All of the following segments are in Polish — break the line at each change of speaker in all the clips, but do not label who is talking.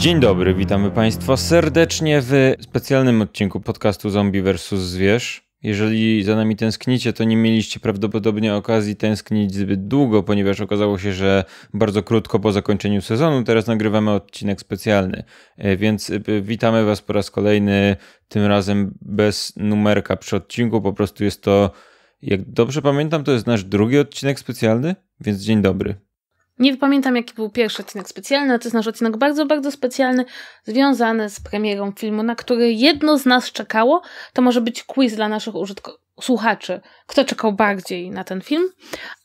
Dzień dobry, witamy Państwa serdecznie w specjalnym odcinku podcastu Zombie vs. Zwierz. Jeżeli za nami tęsknicie, to nie mieliście prawdopodobnie okazji tęsknić zbyt długo, ponieważ okazało się, że bardzo krótko po zakończeniu sezonu teraz nagrywamy odcinek specjalny. E, więc e, witamy Was po raz kolejny, tym razem bez numerka przy odcinku, po prostu jest to, jak dobrze pamiętam, to jest nasz drugi odcinek specjalny, więc dzień dobry.
Nie pamiętam, jaki był pierwszy odcinek specjalny, ale to jest nasz odcinek bardzo, bardzo specjalny, związany z premierą filmu, na który jedno z nas czekało. To może być quiz dla naszych użytkowników słuchaczy, kto czekał bardziej na ten film,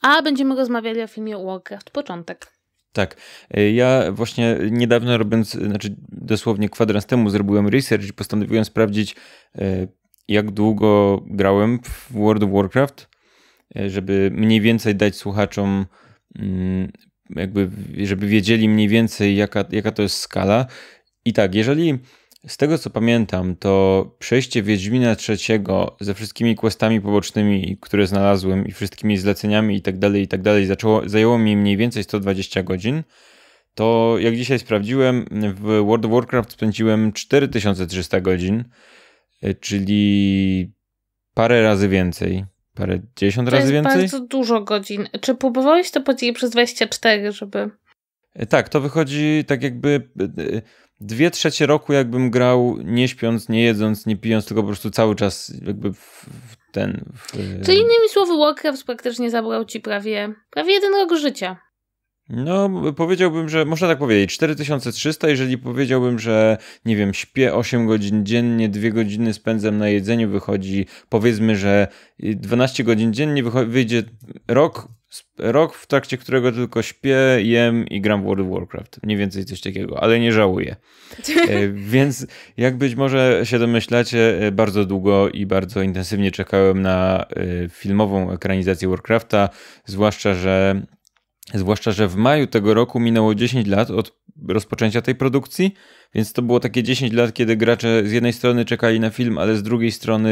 a będziemy rozmawiali o filmie Warcraft Początek.
Tak. E, ja właśnie niedawno robiąc, e, znaczy dosłownie kwadrans temu zrobiłem research i postanowiłem sprawdzić, e, jak długo grałem w World of Warcraft, żeby mniej więcej dać słuchaczom mm, jakby, żeby wiedzieli mniej więcej, jaka, jaka to jest skala. I tak, jeżeli z tego co pamiętam, to przejście Wiedźmina trzeciego ze wszystkimi questami pobocznymi, które znalazłem i wszystkimi zleceniami i tak dalej, i tak dalej, zaczęło, zajęło mi mniej więcej 120 godzin, to jak dzisiaj sprawdziłem, w World of Warcraft spędziłem 4300 godzin, czyli parę razy więcej parę dziesiąt razy jest więcej. bardzo
dużo godzin. Czy próbowałeś to podzielić przez 24, żeby...
E, tak, to wychodzi tak jakby e, dwie trzecie roku jakbym grał nie śpiąc, nie jedząc, nie pijąc, tylko po prostu cały czas jakby w, ten... W... Czyli
innymi słowy Warcraft praktycznie zabrał ci prawie, prawie jeden rok życia.
No, powiedziałbym, że można tak powiedzieć, 4300, jeżeli powiedziałbym, że nie wiem, śpię 8 godzin dziennie, 2 godziny spędzam na jedzeniu, wychodzi powiedzmy, że 12 godzin dziennie wyjdzie rok, rok, w trakcie którego tylko śpię, jem i gram w World of Warcraft. Mniej więcej coś takiego, ale nie żałuję. E, więc jak być może się domyślacie, e, bardzo długo i bardzo intensywnie czekałem na e, filmową ekranizację Warcrafta, zwłaszcza, że Zwłaszcza, że w maju tego roku minęło 10 lat od rozpoczęcia tej produkcji, więc to było takie 10 lat, kiedy gracze z jednej strony czekali na film, ale z drugiej strony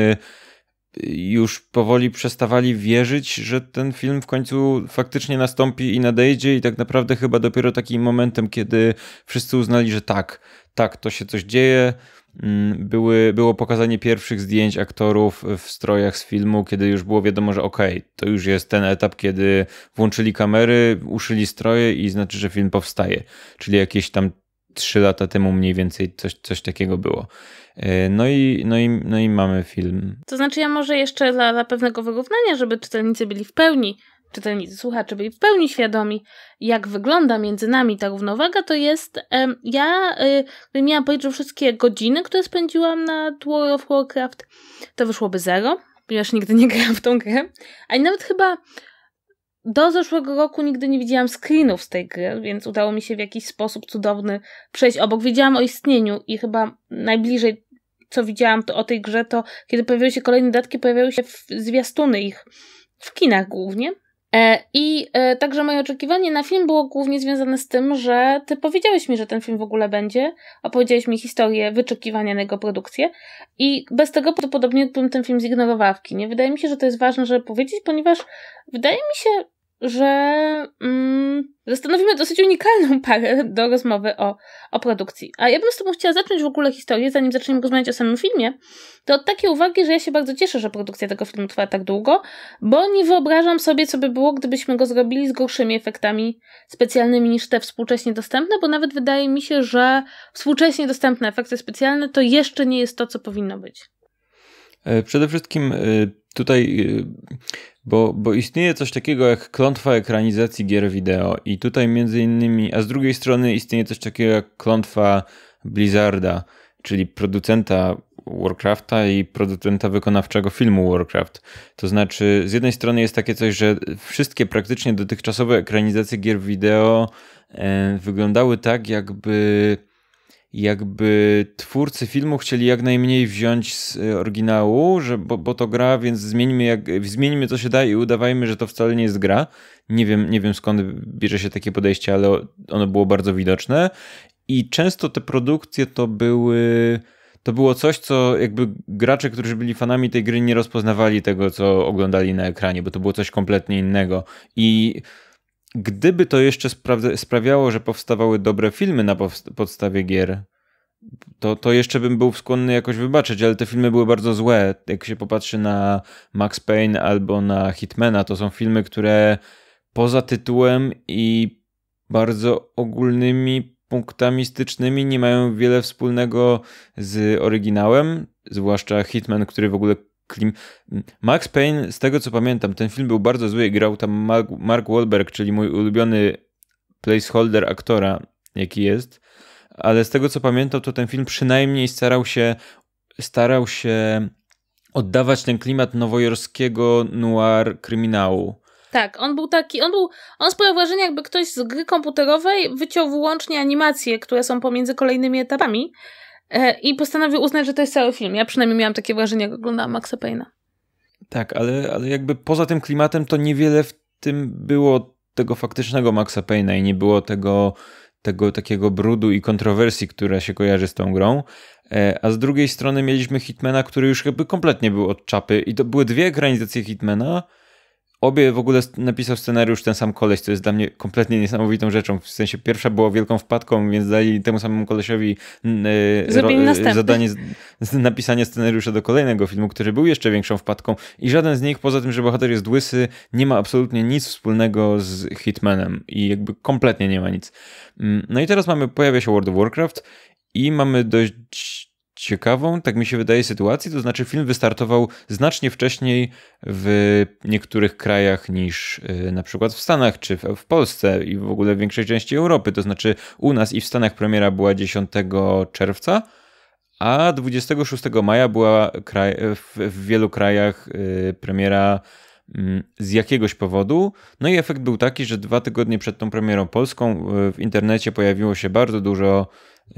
y, już powoli przestawali wierzyć, że ten film w końcu faktycznie nastąpi i nadejdzie, i tak naprawdę chyba dopiero takim momentem, kiedy wszyscy uznali, że tak, tak, to się coś dzieje, Mm, były, było pokazanie pierwszych zdjęć aktorów w strojach z filmu, kiedy już było wiadomo, że okej, okay, to już jest ten etap, kiedy włączyli kamery, uszyli stroje i znaczy, że film powstaje. Czyli jakieś tam trzy lata temu mniej więcej coś, coś takiego było. E, no i, no, i, no i mamy
film. To znaczy, ja może jeszcze dla, dla pewnego wyrównania, żeby czytelnicy byli w pełni czytelnicy, słuchacze byli w pełni świadomi, jak wygląda między nami ta równowaga, to jest ja, y, gdybym miała że wszystkie godziny, które spędziłam na World of Warcraft, to wyszłoby zero, ponieważ nigdy nie grałam w tą grę. A nawet chyba do zeszłego roku nigdy nie widziałam screenów z tej gry, więc udało mi się w jakiś sposób cudowny przejść obok. Wiedziałam o istnieniu i chyba najbliżej co widziałam to o tej grze, to kiedy pojawiły się kolejne datki, pojawiały się zwiastuny ich w kinach głównie. E, I e, także moje oczekiwanie na film było głównie związane z tym, że ty powiedziałeś mi, że ten film w ogóle będzie, opowiedziałeś mi historię wyczekiwania na jego produkcję i bez tego prawdopodobnie bym ten film zignorowała w kinie. Wydaje mi się, że to jest ważne, żeby powiedzieć, ponieważ wydaje mi się, że mm, zastanowimy dosyć unikalną parę do rozmowy o, o produkcji. A ja bym z Tobą chciała zacząć w ogóle historię, zanim zaczniemy rozmawiać o samym filmie, to od takiej uwagi, że ja się bardzo cieszę, że produkcja tego filmu trwa tak długo, bo nie wyobrażam sobie, co by było, gdybyśmy go zrobili z gorszymi efektami specjalnymi niż te współcześnie dostępne, bo nawet wydaje mi się, że współcześnie dostępne efekty specjalne to jeszcze nie jest to, co powinno być.
E, przede wszystkim e, tutaj e, bo, bo istnieje coś takiego jak klątwa ekranizacji gier wideo i tutaj między innymi, a z drugiej strony istnieje coś takiego jak klątwa Blizzarda, czyli producenta Warcrafta i producenta wykonawczego filmu Warcraft. To znaczy, z jednej strony jest takie coś, że wszystkie praktycznie dotychczasowe ekranizacje gier wideo e, wyglądały tak, jakby jakby twórcy filmu chcieli jak najmniej wziąć z e, oryginału, że, bo, bo to gra, więc zmienimy, jak, zmienimy co się da i udawajmy, że to wcale nie jest gra. Nie wiem, nie wiem skąd bierze się takie podejście, ale ono było bardzo widoczne. I często te produkcje to były. To było coś, co jakby gracze, którzy byli fanami tej gry, nie rozpoznawali tego, co oglądali na ekranie, bo to było coś kompletnie innego. I gdyby to jeszcze spra- sprawiało, że powstawały dobre filmy na podstawie gier, to, to jeszcze bym był skłonny jakoś wybaczyć, ale te filmy były bardzo złe. Jak się popatrzy na Max Payne albo na Hitmana, to są filmy, które poza tytułem i bardzo ogólnymi punktami stycznymi nie mają wiele wspólnego z oryginałem, zwłaszcza Hitman, który w ogóle Klim. Max Payne, z tego co pamiętam, ten film był bardzo zły. Grał tam Mark, Wahlberg, czyli mój ulubiony placeholder aktora, jaki jest. Ale z tego co pamiętam, to ten film przynajmniej starał się starał się oddawać ten klimat nowojorskiego noir kryminału.
Tak, on był taki, on był, on sprawia wrażenie jakby ktoś z gry komputerowej wyciął wyłącznie animacje, które są pomiędzy kolejnymi etapami E, i postanowił uznać, że to jest cały film. Ja przynajmniej miałam takie wrażenie, jak oglądałam Maxa Payne'a.
Tak, ale, ale jakby poza tym klimatem to niewiele w tym było tego faktycznego Maxa Payne'a i nie było tego, tego takiego brudu i kontrowersji, która się kojarzy z tą grą. E, a z drugiej strony mieliśmy Hitmana, który już jakby kompletnie był od czapy i to były dwie ekranizacje Hitmana, Obie w ogóle napisał scenariusz ten sam koleś, co jest dla mnie kompletnie niesamowitą rzeczą. W sensie pierwsza była wielką wpadką, więc dali temu samemu kolesiowi yy, zadanie z, napisania scenariusza do kolejnego filmu, który był jeszcze większą wpadką i żaden z nich, poza tym, że bohater jest łysy, nie ma absolutnie nic wspólnego z Hitmanem i jakby kompletnie nie ma nic. Mm, no i teraz mamy, pojawia się World of Warcraft i mamy dość ciekawą, tak mi się wydaje, sytuację. To znaczy, film wystartował znacznie wcześniej w niektórych krajach niż e, na przykład w Stanach czy w Polsce i w ogóle w większej części Europy. To znaczy, u nas i w Stanach premiera była 10 czerwca. A 26 maja była kraj, w, w wielu krajach e, premiera Mm, z jakiegoś powodu. No i efekt był taki, że dwa tygodnie przed tą premierą polską e, w internecie pojawiło się bardzo dużo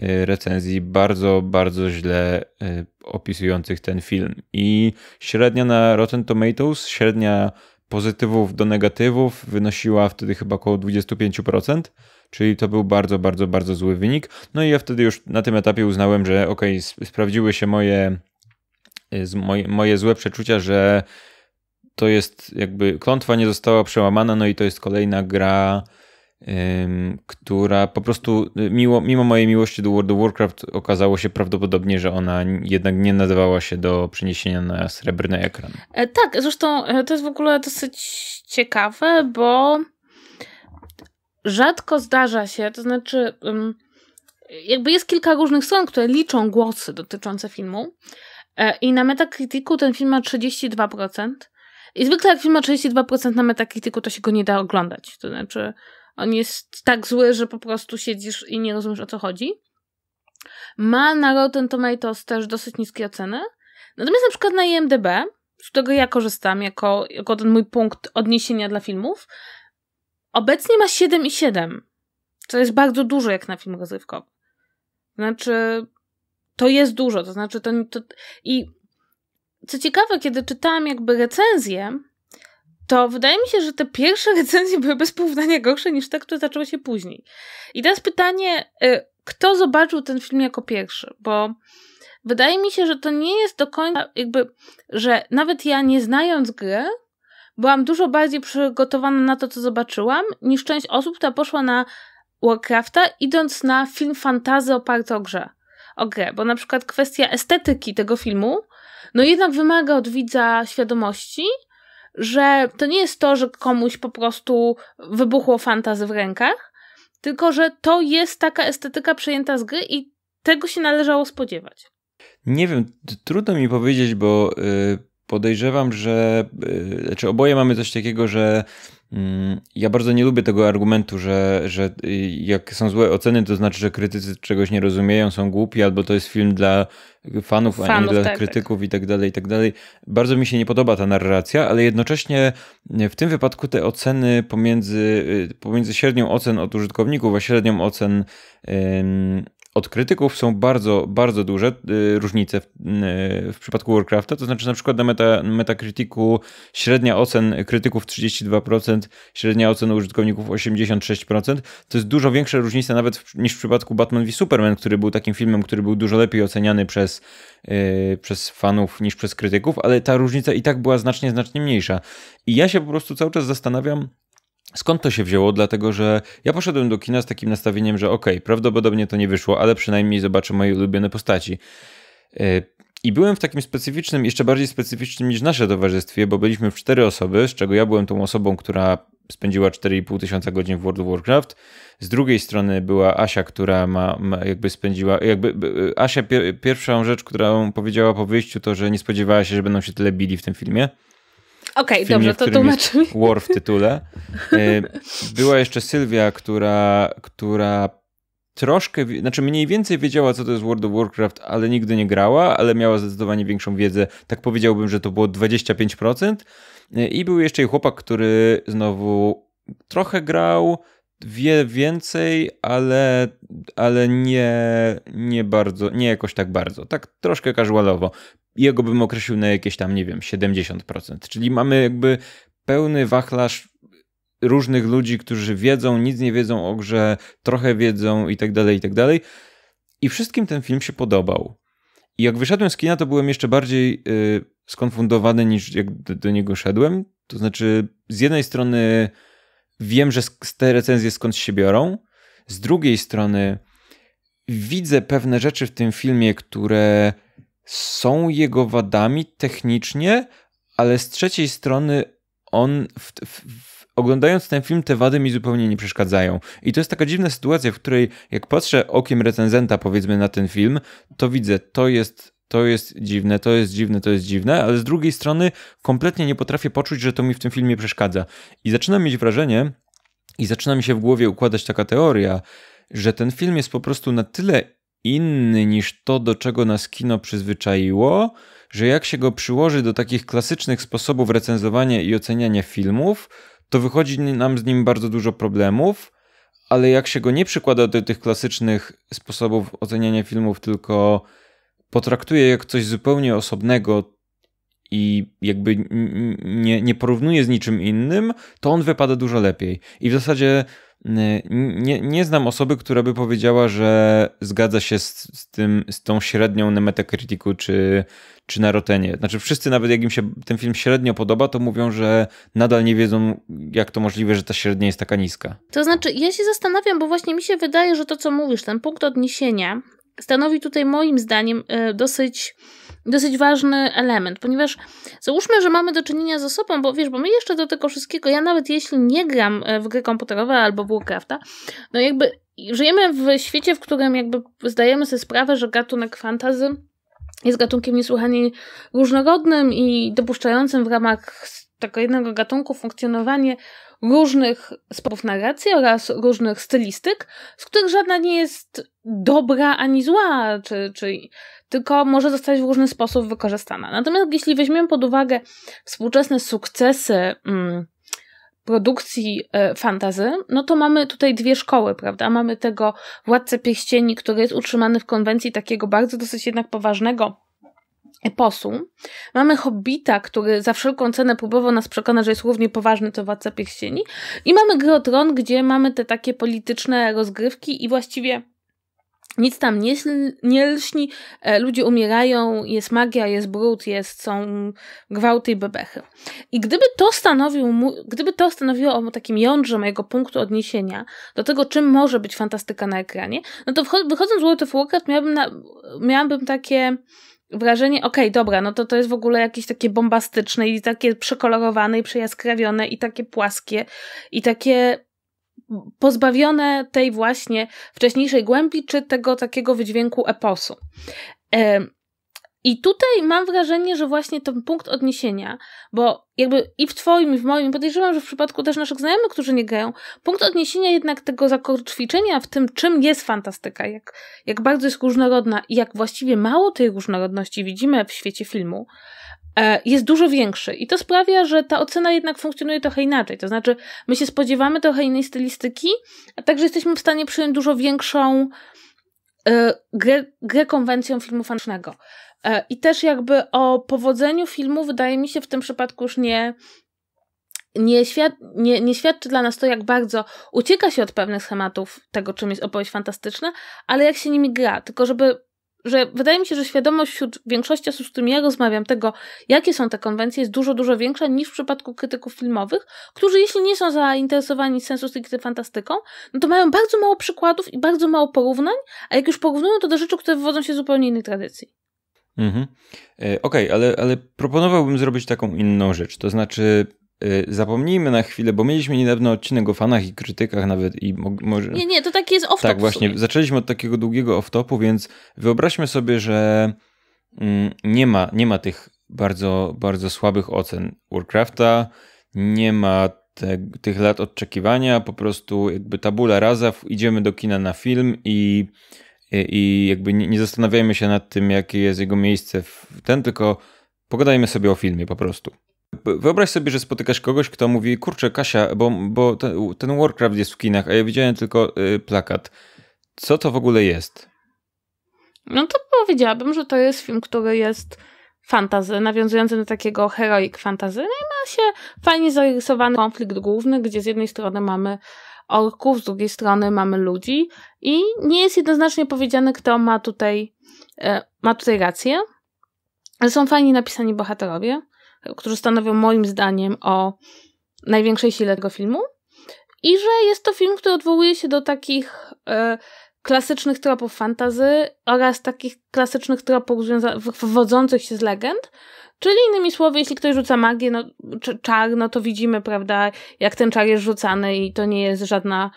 e, recenzji bardzo, bardzo źle e, opisujących ten film. I średnia na Rotten Tomatoes, średnia pozytywów do negatywów wynosiła wtedy chyba około 25%, czyli to był bardzo, bardzo, bardzo zły wynik. No i ja wtedy już na tym etapie uznałem, że ok, sprawdziły się moje, moje, moje złe przeczucia, że to jest jakby klątwa nie została przełamana, no i to jest kolejna gra, ym, która po prostu y, miło, mimo mojej miłości do World of Warcraft okazało się prawdopodobnie, że ona jednak nie nadawała się do przeniesienia na srebrny ekran.
E, tak, zresztą e, to jest w ogóle dosyć ciekawe, bo rzadko zdarza się, to znaczy jakby jest kilka różnych stron, które liczą głosy dotyczące filmu e, i na Metacriticu ten film ma 32%, i zwykle jak film ma 32% na Metacriticu, to się go nie da oglądać. To znaczy, on jest tak zły, że po prostu siedzisz i nie rozumiesz o co chodzi. Ma na Rotten Tomatoes też dosyć niskie oceny. Natomiast na przykład na IMDb, z którego ja korzystam jako, jako ten mój punkt odniesienia dla filmów, obecnie ma 7,7, co jest bardzo dużo jak na film rozrywkowy. Znaczy, to jest dużo, to znaczy to, to i co ciekawe, kiedy czytałam jakby recenzję, to wydaje mi się, że te pierwsze recenzje były bez porównania gorsze niż te, które zaczęły się później. I teraz pytanie, y, kto zobaczył ten film jako pierwszy? Bo wydaje mi się, że to nie jest do końca jakby, że nawet ja nie znając gry, byłam dużo bardziej przygotowana na to, co zobaczyłam, niż część osób, która poszła na Warcrafta, idąc na film fantazy oparty o grze. O grę, bo na przykład kwestia estetyki tego filmu no jednak wymaga od widza świadomości, że to nie jest to, że komuś po prostu wybuchło fantazy w rękach, tylko że to jest taka estetyka przejęta z gry i tego się należało spodziewać.
Nie wiem, trudno mi powiedzieć, bo. Yy podejrzewam, że y, znaczy oboje mamy coś takiego, że mm, ja bardzo nie lubię tego argumentu, że, że y, jak są złe oceny, to znaczy, że krytycy czegoś nie rozumieją, są głupi, albo to jest film dla fanów, fanów a nie dla tak, tak. krytyków tak. i tak dalej, i tak dalej. Bardzo mi się nie podoba ta narracja, ale jednocześnie y, w tym wypadku te oceny pomiędzy, pomiędzy średnią ocen od użytkowników, a średnią ocen od krytyków są bardzo, bardzo duże y, różnice w, y, w przypadku Warcrafta, to znaczy na przykład na meta, Metacriticu średnia ocen krytyków 32%, średnia ocen użytkowników 86%. To jest dużo większa różnica nawet w, niż w przypadku Batman v Superman, który był takim filmem, który był dużo lepiej oceniany przez, yy, przez fanów niż przez krytyków, ale ta różnica i tak była znacznie, znacznie mniejsza. I ja się po prostu cały czas zastanawiam, Skąd to się wzięło? Dlatego, że ja poszedłem do kina z takim nastawieniem, że okej, okay, prawdopodobnie to nie wyszło, ale przynajmniej zobaczę moje ulubione postaci. Y, I byłem w takim specyficznym, jeszcze bardziej specyficznym niż nasze towarzystwie, bo byliśmy w cztery osoby, z czego ja byłem tą osobą, która spędziła 4,5 tysiąca godzin w World of Warcraft. Z drugiej strony była Asia, która ma, ma jakby spędziła, jakby y, Asia pierwszą rzecz, którą powiedziała po wyjściu to, że nie spodziewała się, że będą się tyle bili w tym filmie. Okej, okay, dobrze, to tłumaczy War w tytule. E, była jeszcze Sylwia, która, która troszkę, znaczy mniej więcej wiedziała, co to jest World of Warcraft, ale nigdy nie grała, ale miała zdecydowanie większą wiedzę. Tak powiedziałbym, że to było 25%. E, I był jeszcze jej chłopak, który znowu trochę grał, wie więcej, ale, ale nie, nie bardzo, nie jakoś tak bardzo. Tak troszkę casualowo. Jego bym określił na jakieś tam, nie wiem, 70%. Czyli mamy jakby pełny wachlarz różnych ludzi, którzy wiedzą, nic nie wiedzą o grze, trochę wiedzą i tak dalej, i tak dalej. I wszystkim ten film się podobał. I jak wyszedłem z kina, to byłem jeszcze bardziej yy, skonfundowany niż jak do, do niego szedłem. To znaczy, z jednej strony wiem, że te recenzje skąd się biorą. Z drugiej strony widzę pewne rzeczy w tym filmie, które są jego wadami technicznie, ale z trzeciej strony on w, w, oglądając ten film te wady mi zupełnie nie przeszkadzają. I to jest taka dziwna sytuacja, w której jak patrzę okiem recenzenta powiedzmy na ten film, to widzę to jest to jest dziwne, to jest dziwne, to jest dziwne, ale z drugiej strony kompletnie nie potrafię poczuć, że to mi w tym filmie przeszkadza. I zaczynam mieć wrażenie, i zaczyna mi się w głowie układać taka teoria, że ten film jest po prostu na tyle inny niż to, do czego nas kino przyzwyczaiło, że jak się go przyłoży do takich klasycznych sposobów recenzowania i oceniania filmów, to wychodzi nam z nim bardzo dużo problemów, ale jak się go nie przykłada do tych klasycznych sposobów oceniania filmów, tylko potraktuję jak coś zupełnie osobnego i jakby nie, nie porównuję z niczym innym, to on wypada dużo lepiej. I w zasadzie nie, nie znam osoby, która by powiedziała, że zgadza się z, z, tym, z tą średnią na Metacriticu czy, czy na Rotenie. Znaczy wszyscy nawet jak im się ten film średnio podoba, to mówią, że nadal nie wiedzą jak to możliwe, że ta średnia jest taka niska.
To znaczy ja się zastanawiam, bo właśnie mi się wydaje, że to co mówisz, ten punkt odniesienia stanowi tutaj moim zdaniem e, dosyć dosyć ważny element, ponieważ załóżmy, że mamy do czynienia z osobą, bo wiesz, bo my jeszcze do tego wszystkiego, ja nawet jeśli nie gram e, w gry komputerowe albo w Warcrafta, no jakby żyjemy w świecie, w którym jakby zdajemy sobie sprawę, że gatunek fantazy jest gatunkiem niesłychanie różnorodnym i dopuszczającym w ramach tego jednego gatunku funkcjonowanie różnych sposobów narracji oraz różnych stylistyk, z których żadna nie jest dobra ani zła, czy, czy, tylko może zostać w różny sposób wykorzystana. Natomiast jeśli weźmiemy pod uwagę współczesne sukcesy mm, produkcji e, fantazy, no to mamy tutaj dwie szkoły, prawda? Mamy tego Władcę Pierścieni, który jest utrzymany w konwencji takiego bardzo dosyć jednak poważnego eposu. Mamy Hobbita, który za wszelką cenę próbował nas przekonać, że jest równie poważny co Władca Pierścieni. I mamy Gry Tron, gdzie mamy te takie polityczne rozgrywki i właściwie nic tam nie, nie lśni, e, ludzie umierają, jest magia, jest brud, jest, są gwałty i bebechy. I gdyby to, stanowił, gdyby to stanowiło o takim jądrze mojego punktu odniesienia do tego, czym może być fantastyka na ekranie, no to wychodząc z World of Warcraft miałabym, na, miałabym takie wrażenie, okej, okay, dobra, no to to jest w ogóle jakieś takie bombastyczne i takie przekolorowane i przejaskrawione i takie płaskie i takie pozbawione tej właśnie wcześniejszej głębi czy tego takiego wydźwięku eposu. I tutaj mam wrażenie, że właśnie ten punkt odniesienia, bo jakby i w twoim, i w moim, podejrzewam, że w przypadku też naszych znajomych, którzy nie grają, punkt odniesienia jednak tego zakorczwiczenia w tym, czym jest fantastyka, jak, jak bardzo jest różnorodna i jak właściwie mało tej różnorodności widzimy w świecie filmu, e, jest dużo większy i to sprawia, że ta ocena jednak funkcjonuje trochę inaczej. To znaczy, my się spodziewamy trochę innej stylistyki, a także jesteśmy w stanie przyjąć dużo większą e, grę, grę konwencją filmu fantastycznego. E, I też jakby o powodzeniu filmu wydaje mi się w tym przypadku już nie, nie, świad nie, nie, świadczy dla nas to, jak bardzo ucieka się od pewnych schematów tego, czym jest opowieść fantastyczna, ale jak się nimi gra. Tylko żeby że wydaje mi się, że świadomość wśród większości osób, z którymi ja rozmawiam, tego, jakie są te konwencje, jest dużo, dużo większa niż w przypadku krytyków filmowych, którzy jeśli nie są zainteresowani sensu stricte fantastyką, no to mają bardzo mało przykładów i bardzo mało porównań, a jak już porównują to do rzeczy, które wywodzą się z zupełnie innej tradycji.
Mhm. E, okej, okay, ale, ale proponowałbym zrobić taką inną rzecz. To znaczy, e, zapomnijmy na chwilę, bo mieliśmy niedawno odcinek o fanach i krytykach nawet i może... Nie, nie, to taki jest off-top. Tak, właśnie. Zaczęliśmy od takiego długiego off-topu, więc wyobraźmy sobie, że mm, nie ma, nie ma tych bardzo, bardzo słabych ocen Warcrafta, nie ma te, tych lat oczekiwania, po prostu jakby tabula rasa, idziemy do kina na film i i jakby nie zastanawiajmy się nad tym, jakie jest jego miejsce w ten, tylko pogadajmy sobie o filmie po prostu. Wyobraź sobie, że spotykasz kogoś, kto mówi, kurczę Kasia, bo, bo ten, ten Warcraft jest w kinach, a ja widziałem tylko y, plakat. Co to w ogóle jest?
No to powiedziałabym, że to jest film, który jest fantazy, nawiązujący do takiego heroik fantazy. No i ma się fajnie zarysowany konflikt główny, gdzie z jednej strony mamy orków, z drugiej strony mamy ludzi i nie jest jednoznacznie powiedziane, kto ma tutaj, e, ma tutaj rację. Ale są fajnie napisani bohaterowie, którzy stanowią moim zdaniem o największej sile tego filmu. I że jest to film, który odwołuje się do takich e, klasycznych tropów fantazy oraz takich klasycznych tropów wywodzących się z legend, Czyli innymi słowy, jeśli ktoś rzuca magię, no, czar, no to widzimy, prawda, jak ten czar jest rzucany i to nie jest żadna,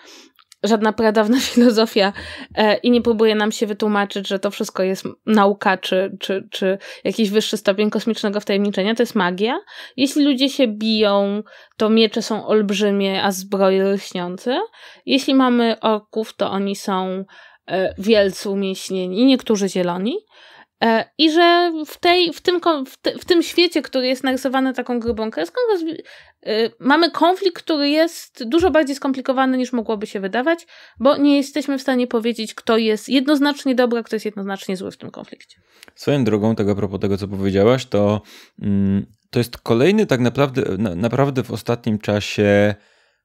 żadna pradawna filozofia e, i nie próbuje nam się wytłumaczyć, że to wszystko jest nauka czy, czy, czy jakiś wyższy stopień kosmicznego wtajemniczenia, to jest magia. Jeśli ludzie się biją, to miecze są olbrzymie, a zbroje lśniące. Jeśli mamy orków, to oni są e, wielcy umieśnieni, niektórzy zieloni. E, I że w, tej, w, tym, w, te, w tym świecie, który jest narysowany taką grubą kreską, rozwi- e, mamy konflikt, który jest dużo bardziej skomplikowany niż mogłoby się wydawać, bo nie jesteśmy w stanie powiedzieć, kto jest jednoznacznie dobry, a kto jest jednoznacznie zły w tym konflikcie.
Swoją drogą, tego tak a propos tego, co powiedziałaś, to, mm, to jest kolejny tak naprawdę, naprawdę w ostatnim czasie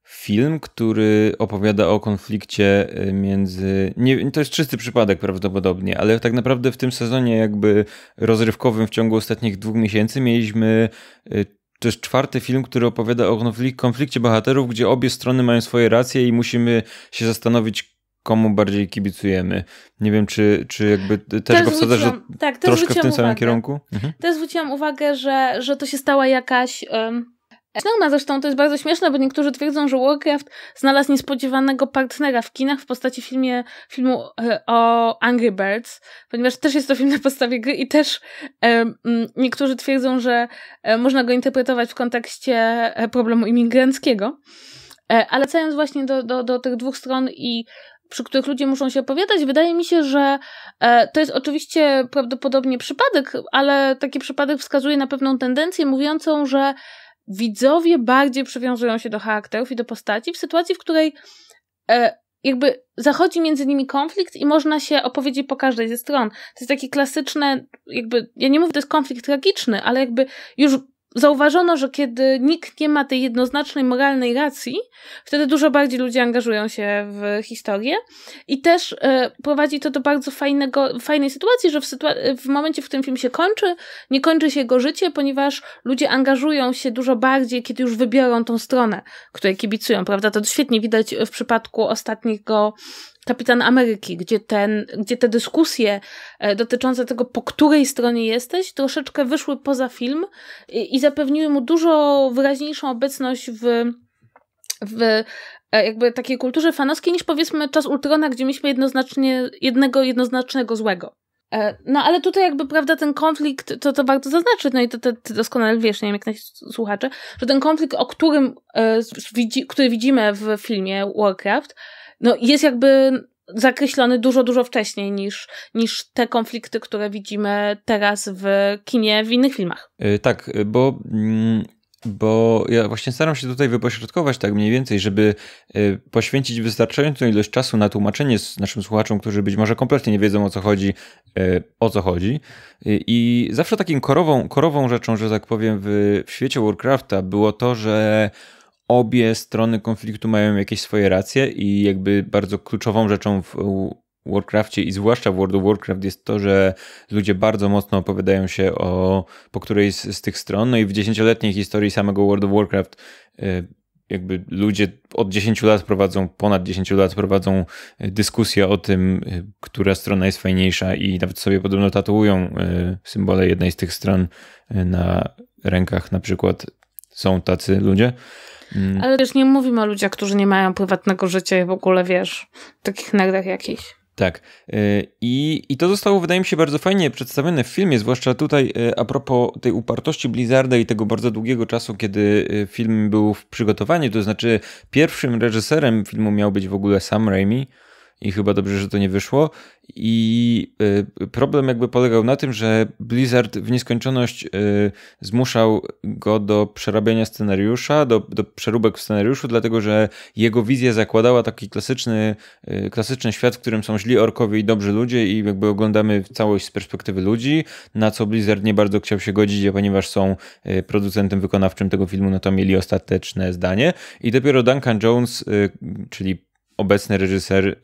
film, który opowiada o konflikcie y, między. Nie, to jest czysty przypadek prawdopodobnie, ale tak naprawdę w tym sezonie, jakby rozrywkowym w ciągu ostatnich dwóch miesięcy, mieliśmy. Y, to jest czwarty film, który opowiada o konflik konflikcie bohaterów, gdzie obie strony mają swoje racje i musimy się zastanowić, komu bardziej kibicujemy. Nie wiem, czy, czy jakby też, też go wsadzasz tak, też troszkę w tym uwagę. samym kierunku?
Mhm. Też zwróciłam uwagę, że, że to się stała jakaś um, Znana no, no, zresztą to jest bardzo śmieszne, bo niektórzy twierdzą, że Warcraft znalazł niespodziewanego partnera w kinach w postaci filmie, filmu e, o Angry Birds, ponieważ też jest to film na podstawie gry i też e, niektórzy twierdzą, że e, można go interpretować w kontekście problemu imigranckiego. Ale wracając właśnie do, do, do tych dwóch stron i przy których ludzie muszą się opowiadać. Wydaje mi się, że to jest oczywiście prawdopodobnie przypadek, ale taki przypadek wskazuje na pewną tendencję mówiącą, że widzowie bardziej przywiązują się do charakterów i do postaci w sytuacji, w której e, jakby zachodzi między nimi konflikt i można się opowiedzieć po każdej ze stron. To jest takie klasyczne, jakby, ja nie mówię, to jest konflikt tragiczny, ale jakby już zauważono, że kiedy nikt nie ma tej jednoznacznej moralnej racji, wtedy dużo bardziej ludzie angażują się w historię i też e, prowadzi to do bardzo fajnego, fajnej sytuacji, że w, w momencie, w którym film się kończy, nie kończy się jego życie, ponieważ ludzie angażują się dużo bardziej, kiedy już wybiorą tą stronę, której kibicują, prawda? To świetnie widać w przypadku ostatniego Kapitan Ameryki, gdzie, ten, gdzie te dyskusje e, dotyczące tego, po której stronie jesteś, troszeczkę wyszły poza film i, i zapewniły mu dużo wyraźniejszą obecność w, w e, jakby takiej kulturze fanowskiej niż powiedzmy czas Ultrona, gdzie mieliśmy jednoznacznie jednego jednoznacznego złego. E, no ale tutaj jakby, prawda, ten konflikt, to, to warto zaznaczyć, no i to, to ty doskonale wiesz, nie wiem jak nasi słuchacze, że ten konflikt, o którym, który widzimy w filmie Warcraft, no jest jakby zakreślony dużo, dużo wcześniej niż, niż te konflikty, które widzimy teraz w kinie, w innych filmach.
Y, tak, y, bo mm, bo ja właśnie staram się tutaj wypośrodkować tak mniej więcej, żeby y, poświęcić wystarczającą ilość czasu na tłumaczenie z naszym słuchaczom, którzy być może kompletnie nie wiedzą o co chodzi, o co chodzi. I zawsze takim korową, korową rzeczą, że tak powiem, w, w świecie Warcrafta było to, że obie strony konfliktu mają jakieś swoje racje i jakby bardzo kluczową rzeczą w Warcraftie i zwłaszcza w World of Warcraft jest to, że ludzie bardzo mocno opowiadają się o, po którejś z, z tych stron. No i w dziesięcioletniej historii samego World of Warcraft y, jakby ludzie od 10 lat prowadzą, ponad 10 lat prowadzą y, dyskusję o tym, y, która strona jest fajniejsza i nawet sobie podobno tatuują symbole jednej z tych stron na rękach na przykład. Są tacy ludzie. Mm.
Ale też nie mówimy o ludziach, którzy nie mają prywatnego życia i w ogóle, wiesz, takich nagrach jakichś.
Tak. Y, I, I to zostało, wydaje mi się, bardzo fajnie przedstawione w filmie, zwłaszcza tutaj y, a propos tej upartości Blizzarda i tego bardzo długiego czasu, kiedy y, film był w przygotowaniu. To znaczy, pierwszym reżyserem filmu miał być w ogóle Sam Raimi, i chyba dobrze, że to nie wyszło. I y, problem jakby polegał na tym, że Blizzard w nieskończoność y, zmuszał go do przerabiania scenariusza, do, do przeróbek w scenariuszu, dlatego że jego wizja zakładała taki klasyczny, y, klasyczny świat, w którym są źli orkowie i dobrzy ludzie i jakby oglądamy całość z perspektywy ludzi, na co Blizzard nie bardzo chciał się godzić, ponieważ są producentem wykonawczym tego filmu, no to mieli ostateczne zdanie. I dopiero Duncan Jones, czyli obecny reżyser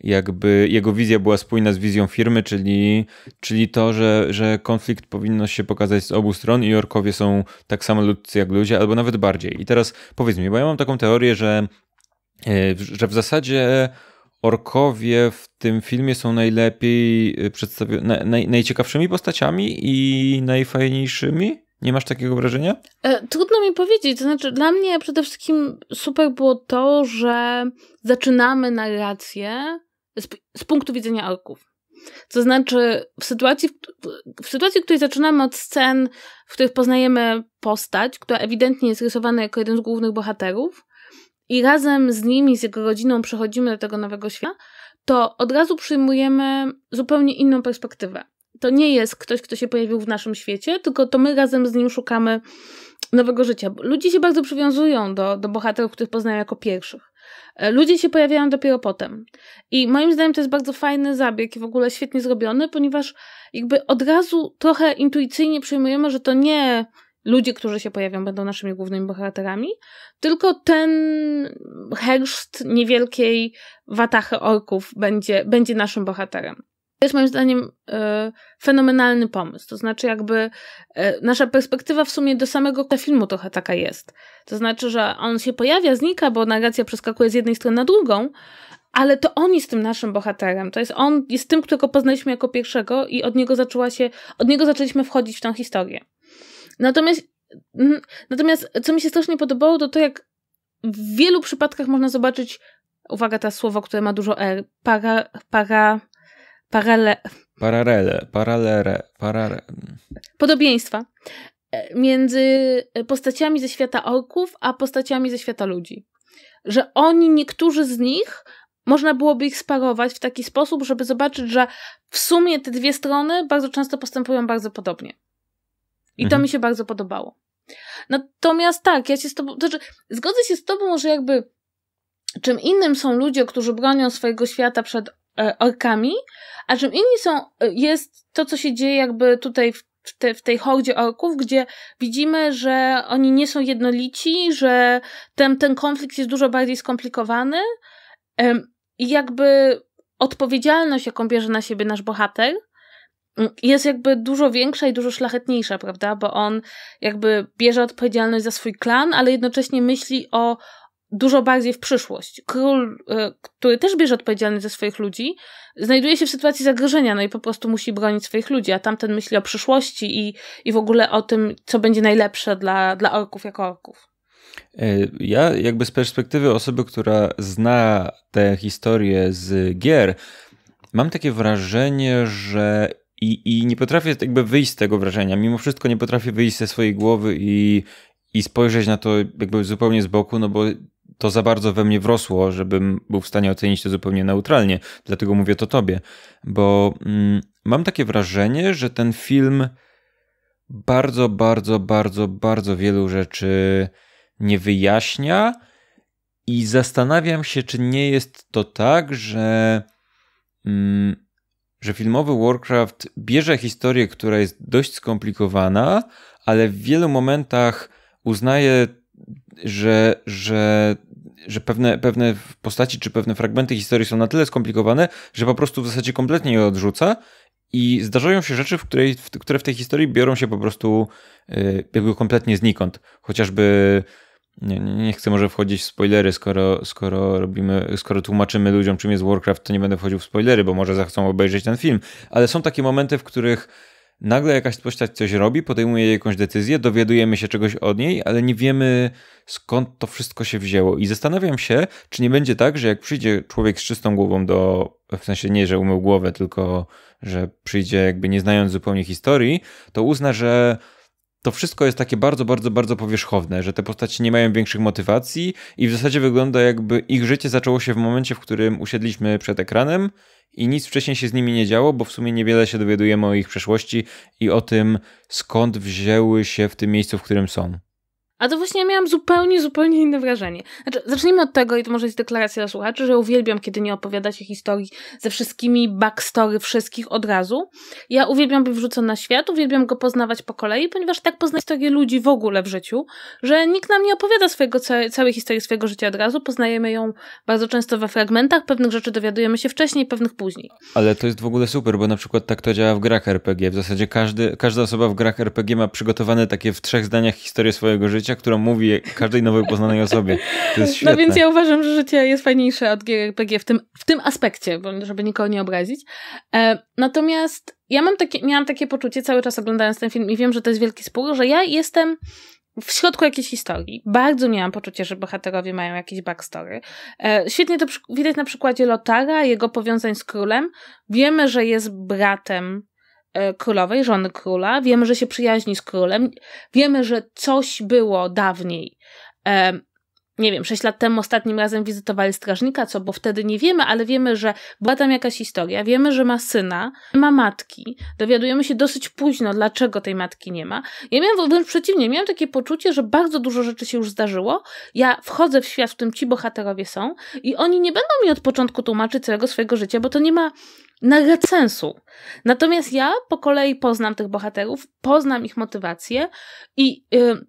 jakby jego wizja była spójna z wizją firmy, czyli, czyli to, że, że konflikt powinno się pokazać z obu stron i orkowie są tak samo ludzcy jak ludzie, albo nawet bardziej. I teraz powiedz mi, bo ja mam taką teorię, że, e, że w zasadzie orkowie w tym filmie są najlepiej e, przedstawionymi, naj, najciekawszymi postaciami i najfajniejszymi nie masz takiego wrażenia?
E, trudno mi powiedzieć. To znaczy, dla mnie przede wszystkim super było to, że zaczynamy narrację z, z punktu widzenia orków. To znaczy, w sytuacji, w sytuacji, w której zaczynamy od scen, w których poznajemy postać, która ewidentnie jest rysowana jako jeden z głównych bohaterów, i razem z nimi, z jego rodziną przechodzimy do tego nowego świata, to od razu przyjmujemy zupełnie inną perspektywę to nie jest ktoś, kto się pojawił w naszym świecie, tylko to my razem z nim szukamy nowego życia. Ludzie się bardzo przywiązują do, do bohaterów, których poznają jako pierwszych. E, ludzie się pojawiają dopiero potem. I moim zdaniem to jest bardzo fajny zabieg i w ogóle świetnie zrobiony, ponieważ jakby od razu trochę intuicyjnie przyjmujemy, że to nie ludzie, którzy się pojawią, będą naszymi głównymi bohaterami, tylko ten herszt niewielkiej watachy orków będzie, będzie naszym bohaterem. To jest moim zdaniem e, fenomenalny pomysł. To znaczy, jakby e, nasza perspektywa w sumie do samego filmu trochę taka jest. To znaczy, że on się pojawia, znika, bo narracja przeskakuje z jednej strony na drugą, ale to on jest tym naszym bohaterem. To jest on, jest tym, którego poznaliśmy jako pierwszego i od niego zaczęła się, od niego zaczęliśmy wchodzić w tą historię. Natomiast, natomiast co mi się strasznie podobało, to to, jak w wielu przypadkach można zobaczyć, uwaga, ta słowo, które ma dużo R, e, para, para parale...
Paralele, paralele, parare...
Podobieństwa e, między e, postaciami ze świata orków, a postaciami ze świata ludzi. Że oni, niektórzy z nich, można byłoby ich sparować w taki sposób, żeby zobaczyć, że w sumie te dwie strony bardzo często postępują bardzo podobnie. I mhm. to mi się bardzo podobało. Natomiast tak, ja się z tobą, to znaczy, zgodzę się z tobą, że jakby czym innym są ludzie, którzy bronią swojego świata przed E, orkami, a czym inni są, e, jest to, co się dzieje jakby tutaj w, te, w tej hordzie orków, gdzie widzimy, że oni nie są jednolici, że ten, ten konflikt jest dużo bardziej skomplikowany i jakby odpowiedzialność, jaką bierze na siebie nasz bohater, jest jakby dużo większa i dużo szlachetniejsza, prawda? Bo on jakby bierze odpowiedzialność za swój klan, ale jednocześnie myśli o dużo bardziej w przyszłość. Król, e, który też bierze odpowiedzialność za swoich ludzi, znajduje się w sytuacji zagrożenia, no i po prostu musi bronić swoich ludzi, a tamten myśli o przyszłości i, i w ogóle o tym, co będzie najlepsze dla, dla orków jako orków.
E, ja jakby z perspektywy osoby, która zna tę historię z gier, mam takie wrażenie, że i, i nie potrafię jakby wyjść z tego wrażenia. Mimo wszystko nie potrafię wyjść ze swojej głowy i, i spojrzeć na to jakby zupełnie z boku, no bo to za bardzo we mnie wrosło, żebym był w stanie ocenić to zupełnie neutralnie. Dlatego mówię to tobie, bo mm, mam takie wrażenie, że ten film bardzo, bardzo, bardzo, bardzo wielu rzeczy nie wyjaśnia i zastanawiam się, czy nie jest to tak, że. Mm, że filmowy Warcraft bierze historię, która jest dość skomplikowana, ale w wielu momentach uznaje, że, że że pewne, pewne postaci czy pewne fragmenty historii są na tyle skomplikowane, że po prostu w zasadzie kompletnie je odrzuca i zdarzają się rzeczy, w której, w, które w tej historii biorą się po prostu yy, jakby kompletnie znikąd. Chociażby nie, nie, chcę może wchodzić w spoilery, skoro, skoro robimy, skoro tłumaczymy ludziom, czym jest Warcraft, to nie będę wchodził w spoilery, bo może zechcą obejrzeć ten film, ale są takie momenty, w których Nagle jakaś postać coś robi, podejmuje jakąś decyzję, dowiadujemy się czegoś od niej, ale nie wiemy skąd to wszystko się wzięło. I zastanawiam się, czy nie będzie tak, że jak przyjdzie człowiek z czystą głową do, w sensie nie, że umył głowę, tylko że przyjdzie jakby nie znając zupełnie historii, to uzna, że to wszystko jest takie bardzo, bardzo, bardzo powierzchowne, że te postaci nie mają większych motywacji i w zasadzie wygląda jakby ich życie zaczęło się w momencie, w którym usiedliśmy przed ekranem i nic wcześniej się z nimi nie działo, bo w sumie niewiele się dowiadujemy o ich przeszłości i o tym, skąd wzięły się w tym miejscu, w którym są.
A to właśnie ja miałam zupełnie, zupełnie inne wrażenie. Znaczy, zacznijmy od tego, i to może jest deklaracja dla słuchaczy, że uwielbiam, kiedy nie opowiadacie historii ze wszystkimi backstory wszystkich od razu. Ja uwielbiam być wrzucona na świat, uwielbiam go poznawać po kolei, ponieważ tak poznaję historię ludzi w ogóle w życiu, że nikt nam nie opowiada swojego, całej historii swojego życia od razu. Poznajemy ją bardzo często we fragmentach, pewnych rzeczy dowiadujemy się wcześniej, pewnych później.
Ale to jest w ogóle super, bo na przykład tak to działa w grach RPG. W zasadzie każdy, każda osoba w grach RPG ma przygotowane takie w trzech zdaniach historię swojego życia, życia, którą mówi każdej nowej poznanej osobie. To jest no świetne. No więc ja
uważam, że życie jest fajniejsze od GRPG w tym, w tym aspekcie, żeby nikogo nie obrazić. E, natomiast ja mam takie, miałam takie poczucie cały czas oglądając ten film i wiem, że to jest wielki spór, że ja jestem w środku jakiejś historii. Bardzo miałam poczucie, że bohaterowie mają jakieś backstory. E, świetnie to widać na przykładzie Lotara, jego powiązań z królem. Wiemy, że jest bratem E, królowej, żony króla, wiemy, że się przyjaźni z królem, wiemy, że coś było dawniej. E, nie wiem, sześć lat temu ostatnim razem wizytowali strażnika, co, bo wtedy nie wiemy, ale wiemy, że była tam jakaś historia, wiemy, że ma syna, ma matki. Dowiadujemy się dosyć późno, dlaczego tej matki nie ma. Ja miałam wręcz przeciwnie, miałam takie poczucie, że bardzo dużo rzeczy się już zdarzyło. Ja wchodzę w świat, w którym ci bohaterowie są i oni nie będą mi od początku tłumaczyć całego swojego życia, bo to nie ma nagle sensu. Natomiast ja po kolei poznam tych bohaterów, poznam ich motywację i yy,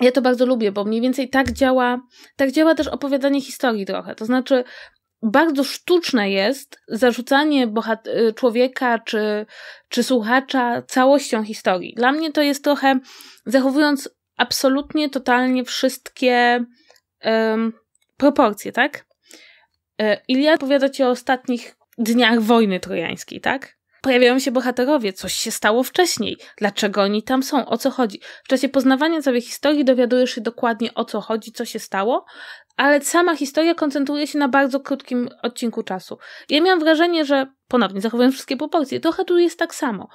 ja to bardzo lubię, bo mniej więcej tak działa, tak działa też opowiadanie historii trochę. To znaczy, bardzo sztuczne jest zarzucanie bohat- y, człowieka czy, czy słuchacza całością historii. Dla mnie to jest trochę, zachowując absolutnie, totalnie wszystkie proporcje, tak? Y, Ilia opowiada ci o ostatnich dniach wojny trojańskiej, tak? Pojawiają się bohaterowie, coś się stało wcześniej, dlaczego oni tam są, o co chodzi. W czasie poznawania całej historii dowiadujesz się dokładnie o co chodzi, co się stało, ale sama historia koncentruje się na bardzo krótkim odcinku czasu. Ja miałam wrażenie, że ponownie zachowując wszystkie proporcje, trochę tu jest tak samo.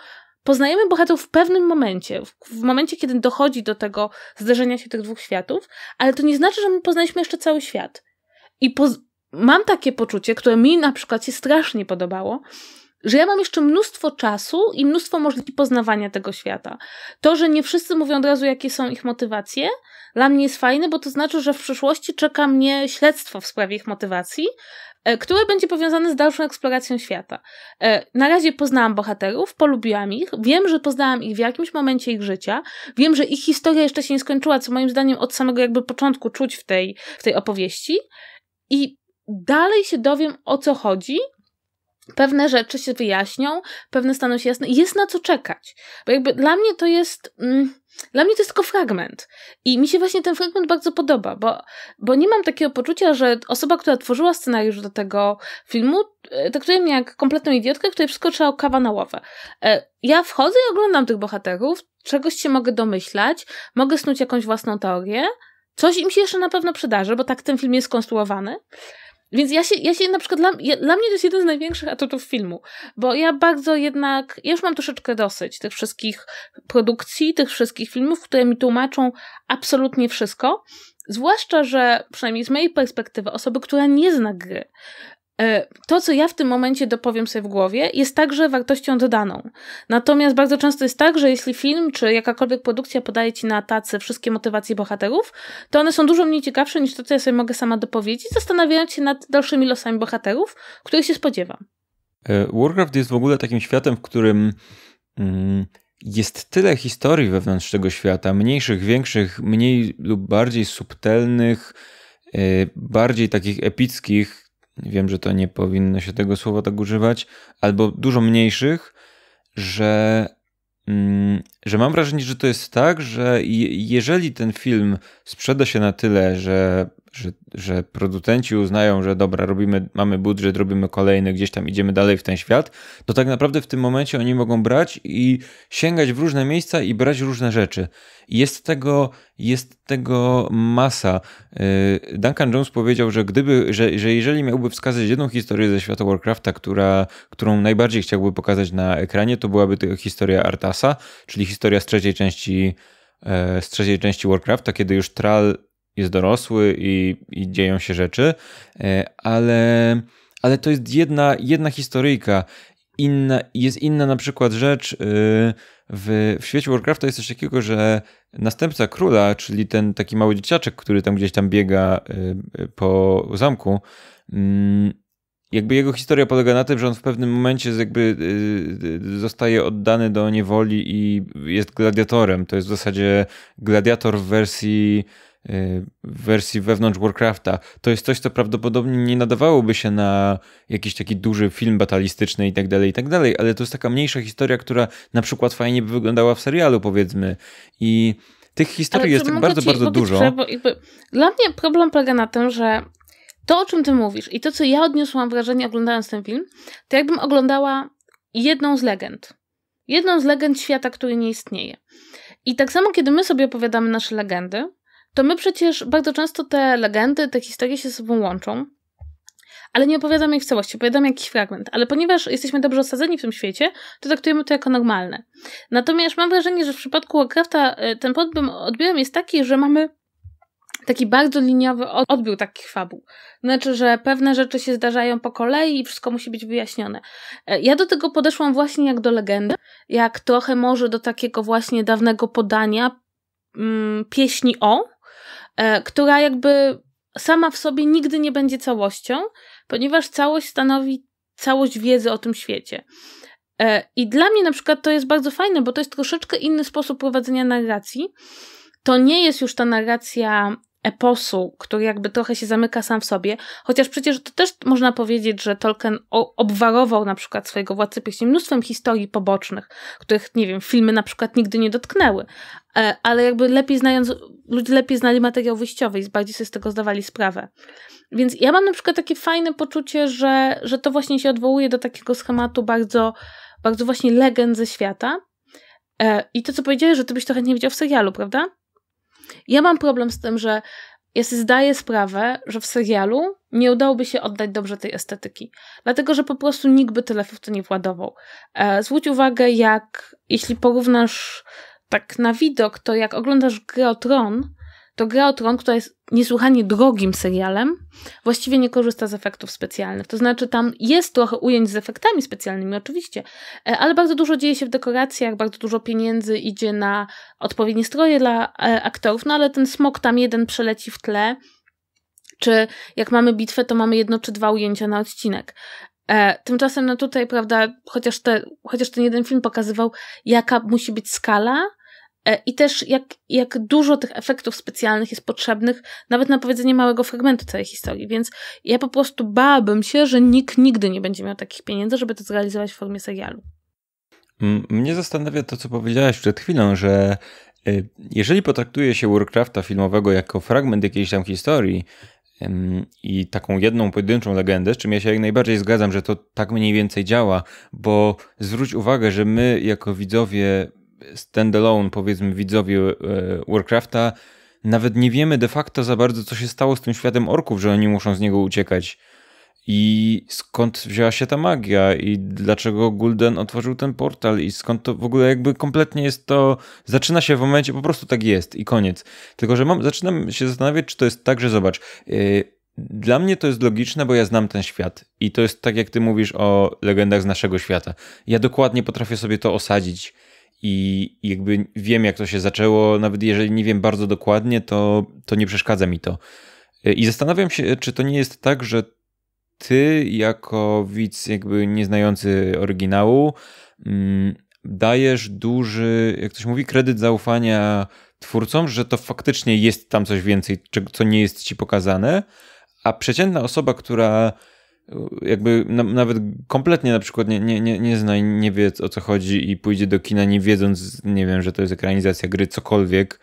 Poznajemy bohaterów w pewnym momencie, w momencie, kiedy dochodzi do tego zderzenia się tych dwóch światów, ale to nie znaczy, że my poznaliśmy jeszcze cały świat. I poz- mam takie poczucie, które mi na przykład się strasznie podobało, że ja mam jeszcze mnóstwo czasu i mnóstwo możliwości poznawania tego świata. To, że nie wszyscy mówią od razu, jakie są ich motywacje, dla mnie jest fajne, bo to znaczy, że w przyszłości czeka mnie śledztwo w sprawie ich motywacji, e, które będzie powiązane z dalszą eksploracją świata. E, na razie poznałam bohaterów, polubiłam ich, wiem, że poznałam ich w jakimś momencie ich życia, wiem, że ich historia jeszcze się nie skończyła, co moim zdaniem od samego jakby początku czuć w tej, w tej opowieści. I dalej się dowiem o co chodzi, pewne rzeczy się wyjaśnią, pewne staną się jasne i jest na co czekać. Bo jakby dla mnie to jest. Mm, dla mnie to jest tylko fragment. I mi się właśnie ten fragment bardzo podoba, bo, bo nie mam takiego poczucia, że osoba, która tworzyła scenariusz do tego filmu, e, traktuje mnie jak kompletną idiotkę, której wszystko trzeba kawa na ławę. E, ja wchodzę i oglądam tych bohaterów, czegoś się mogę domyślać, mogę snuć jakąś własną teorię, coś im się jeszcze na pewno przydarzy, bo tak ten film jest skonstruowany. Więc ja się, ja się na przykład, dla, ja, dla mnie to jest jeden z największych atutów filmu, bo ja bardzo jednak, ja już mam troszeczkę dosyć tych wszystkich produkcji, tych wszystkich filmów, które mi tłumaczą absolutnie wszystko. Zwłaszcza, że przynajmniej z mojej perspektywy, osoby, która nie zna gry, E, to, co ja w tym momencie dopowiem sobie w głowie, jest także wartością dodaną. Natomiast bardzo często jest tak, że jeśli film czy jakakolwiek produkcja podaje ci na tacy wszystkie motywacje bohaterów, to one są dużo mniej ciekawsze niż to, co ja sobie mogę sama dopowiedzieć, zastanawiając się nad dalszymi losami bohaterów, których się spodziewam.
E, Warcraft jest w ogóle takim światem, w którym mm, jest tyle historii wewnątrz tego świata, mniejszych, większych, mniej lub bardziej subtelnych, e, bardziej takich epickich, wiem, że to nie powinno się tego słowa tak używać, albo dużo mniejszych, że, mm, że mam wrażenie, że to jest tak, że jeżeli ten film sprzeda się na tyle, że że, że producenci uznają, że dobra, robimy, mamy budżet, robimy kolejny, gdzieś tam idziemy dalej w ten świat, to tak naprawdę w tym momencie oni mogą brać i sięgać w różne miejsca i brać różne rzeczy. Jest tego, jest tego masa. Y, Duncan Jones powiedział, że gdyby, że, że jeżeli miałby wskazać jedną historię ze świata Warcrafta, która, którą najbardziej chciałby pokazać na ekranie, to byłaby to historia Artasa, czyli historia z trzeciej części y, z trzeciej części Warcrafta, kiedy już Tral jest dorosły i, i dzieją się rzeczy, e, ale, ale to jest jedna, jedna historyjka. Inna, jest inna na przykład rzecz y, w, w świecie Warcrafta jest coś takiego, że następca króla, czyli ten taki mały dzieciaczek, który tam gdzieś tam biega y, po zamku, mm, jakby jego historia polega na tym, że on w pewnym momencie jakby y, zostaje oddany do niewoli i jest gladiatorem. To jest w zasadzie gladiator w wersji w y, wersji wewnątrz Warcrafta, to jest coś, co prawdopodobnie nie nadawałoby się na jakiś taki duży film batalistyczny i tak dalej, i tak dalej, ale to jest taka mniejsza historia, która na przykład fajnie by wyglądała w serialu, powiedzmy. I tych historii jest tak bardzo, bardzo dużo.
dla mnie problem polega na tym, że to, o czym ty mówisz i to, co ja odniosłam wrażenie oglądając ten film, to jakbym oglądała jedną z legend. Jedną z legend świata, który nie istnieje. I tak samo, kiedy my sobie opowiadamy nasze legendy, to my przecież bardzo często te legendy, te historie się ze sobą łączą, ale nie opowiadamy ich w całości, opowiadamy jakiś fragment. Ale ponieważ jesteśmy dobrze osadzeni w tym świecie, to traktujemy to jako normalne. Natomiast mam wrażenie, że w przypadku Warcrafta e, ten problem odbiorem jest taki, że mamy taki bardzo liniowy odbiór takich fabuł. Znaczy, że pewne rzeczy się zdarzają po kolei i wszystko musi być wyjaśnione. E, ja do tego podeszłam właśnie jak do legendy, jak trochę może do takiego właśnie dawnego podania mm, pieśni o, E, która jakby sama w sobie nigdy nie będzie całością, ponieważ całość stanowi całość wiedzy o tym świecie. E, I dla mnie na przykład to jest bardzo fajne, bo to jest troszeczkę inny sposób prowadzenia narracji. To nie jest już ta narracja eposu, który jakby trochę się zamyka sam w sobie, chociaż przecież to też można powiedzieć, że Tolkien obwarował na przykład swojego władcy pieśni mnóstwem historii pobocznych, których, nie wiem, filmy na przykład nigdy nie dotknęły, E, ale jakby lepiej znając, ludzie lepiej znali materiał wyjściowy i bardziej sobie z tego zdawali sprawę. Więc ja mam na przykład takie fajne poczucie, że, że to właśnie się odwołuje do takiego schematu bardzo, bardzo właśnie legend ze świata. E, I to, co powiedziałeś, że ty byś to chętnie widział w serialu, prawda? Ja mam problem z tym, że ja sobie zdaję sprawę, że w serialu nie udałoby się oddać dobrze tej estetyki. Dlatego, że po prostu nikt by tyle w to nie władował. E, zwróć uwagę, jak jeśli porównasz tak na widok, to jak oglądasz Grę o Tron, to Gra o Tron, która jest niesłychanie drogim serialem, właściwie nie korzysta z efektów specjalnych. To znaczy, tam jest trochę ujęć z efektami specjalnymi, oczywiście, e, ale bardzo dużo dzieje się w dekoracjach, bardzo dużo pieniędzy idzie na odpowiednie stroje dla e, aktorów, no ale ten smok tam jeden przeleci w tle. Czy jak mamy bitwę, to mamy jedno czy dwa ujęcia na odcinek. E, tymczasem, no tutaj, prawda, chociaż, te, chociaż ten jeden film pokazywał, jaka musi być skala, E, I też jak, jak dużo tych efektów specjalnych jest potrzebnych, nawet na powiedzenie małego fragmentu całej historii. Więc ja po prostu bałabym się, że nikt nigdy nie będzie miał takich pieniędzy, żeby to zrealizować w formie serialu.
Mnie zastanawia to, co powiedziałaś przed chwilą, że y, jeżeli potraktuje się Warcrafta filmowego jako fragment jakiejś tam historii, i taką jedną pojedynczą legendę, z czym ja się jak najbardziej zgadzam, że to tak mniej więcej działa, bo zwróć uwagę, że my jako widzowie standalone, powiedzmy, widzowie e, Warcrafta, nawet nie wiemy de facto za bardzo, co się stało z tym światem orków, że oni muszą z niego uciekać. I skąd wzięła się ta magia, i dlaczego Gulden otworzył ten portal, i skąd to w ogóle jakby kompletnie jest to. Zaczyna się w momencie, po prostu tak jest i koniec. Tylko, że mam, zaczynam się zastanawiać, czy to jest tak, że zobacz. Yy, dla mnie to jest logiczne, bo ja znam ten świat i to jest tak, jak ty mówisz o legendach z naszego świata. Ja dokładnie potrafię sobie to osadzić i jakby wiem, jak to się zaczęło, nawet jeżeli nie wiem bardzo dokładnie, to, to nie przeszkadza mi to. E, I zastanawiam się, czy to nie jest tak, że ty, jako widz, jakby nieznający oryginału, mm, dajesz duży, jak ktoś mówi, kredyt zaufania twórcom, że to faktycznie jest tam coś więcej, co nie jest ci pokazane, a przeciętna osoba, która jakby na, nawet kompletnie na przykład nie, nie, nie, nie zna i nie wie o co chodzi i pójdzie do kina nie wiedząc, nie wiem, że to jest ekranizacja gry, cokolwiek,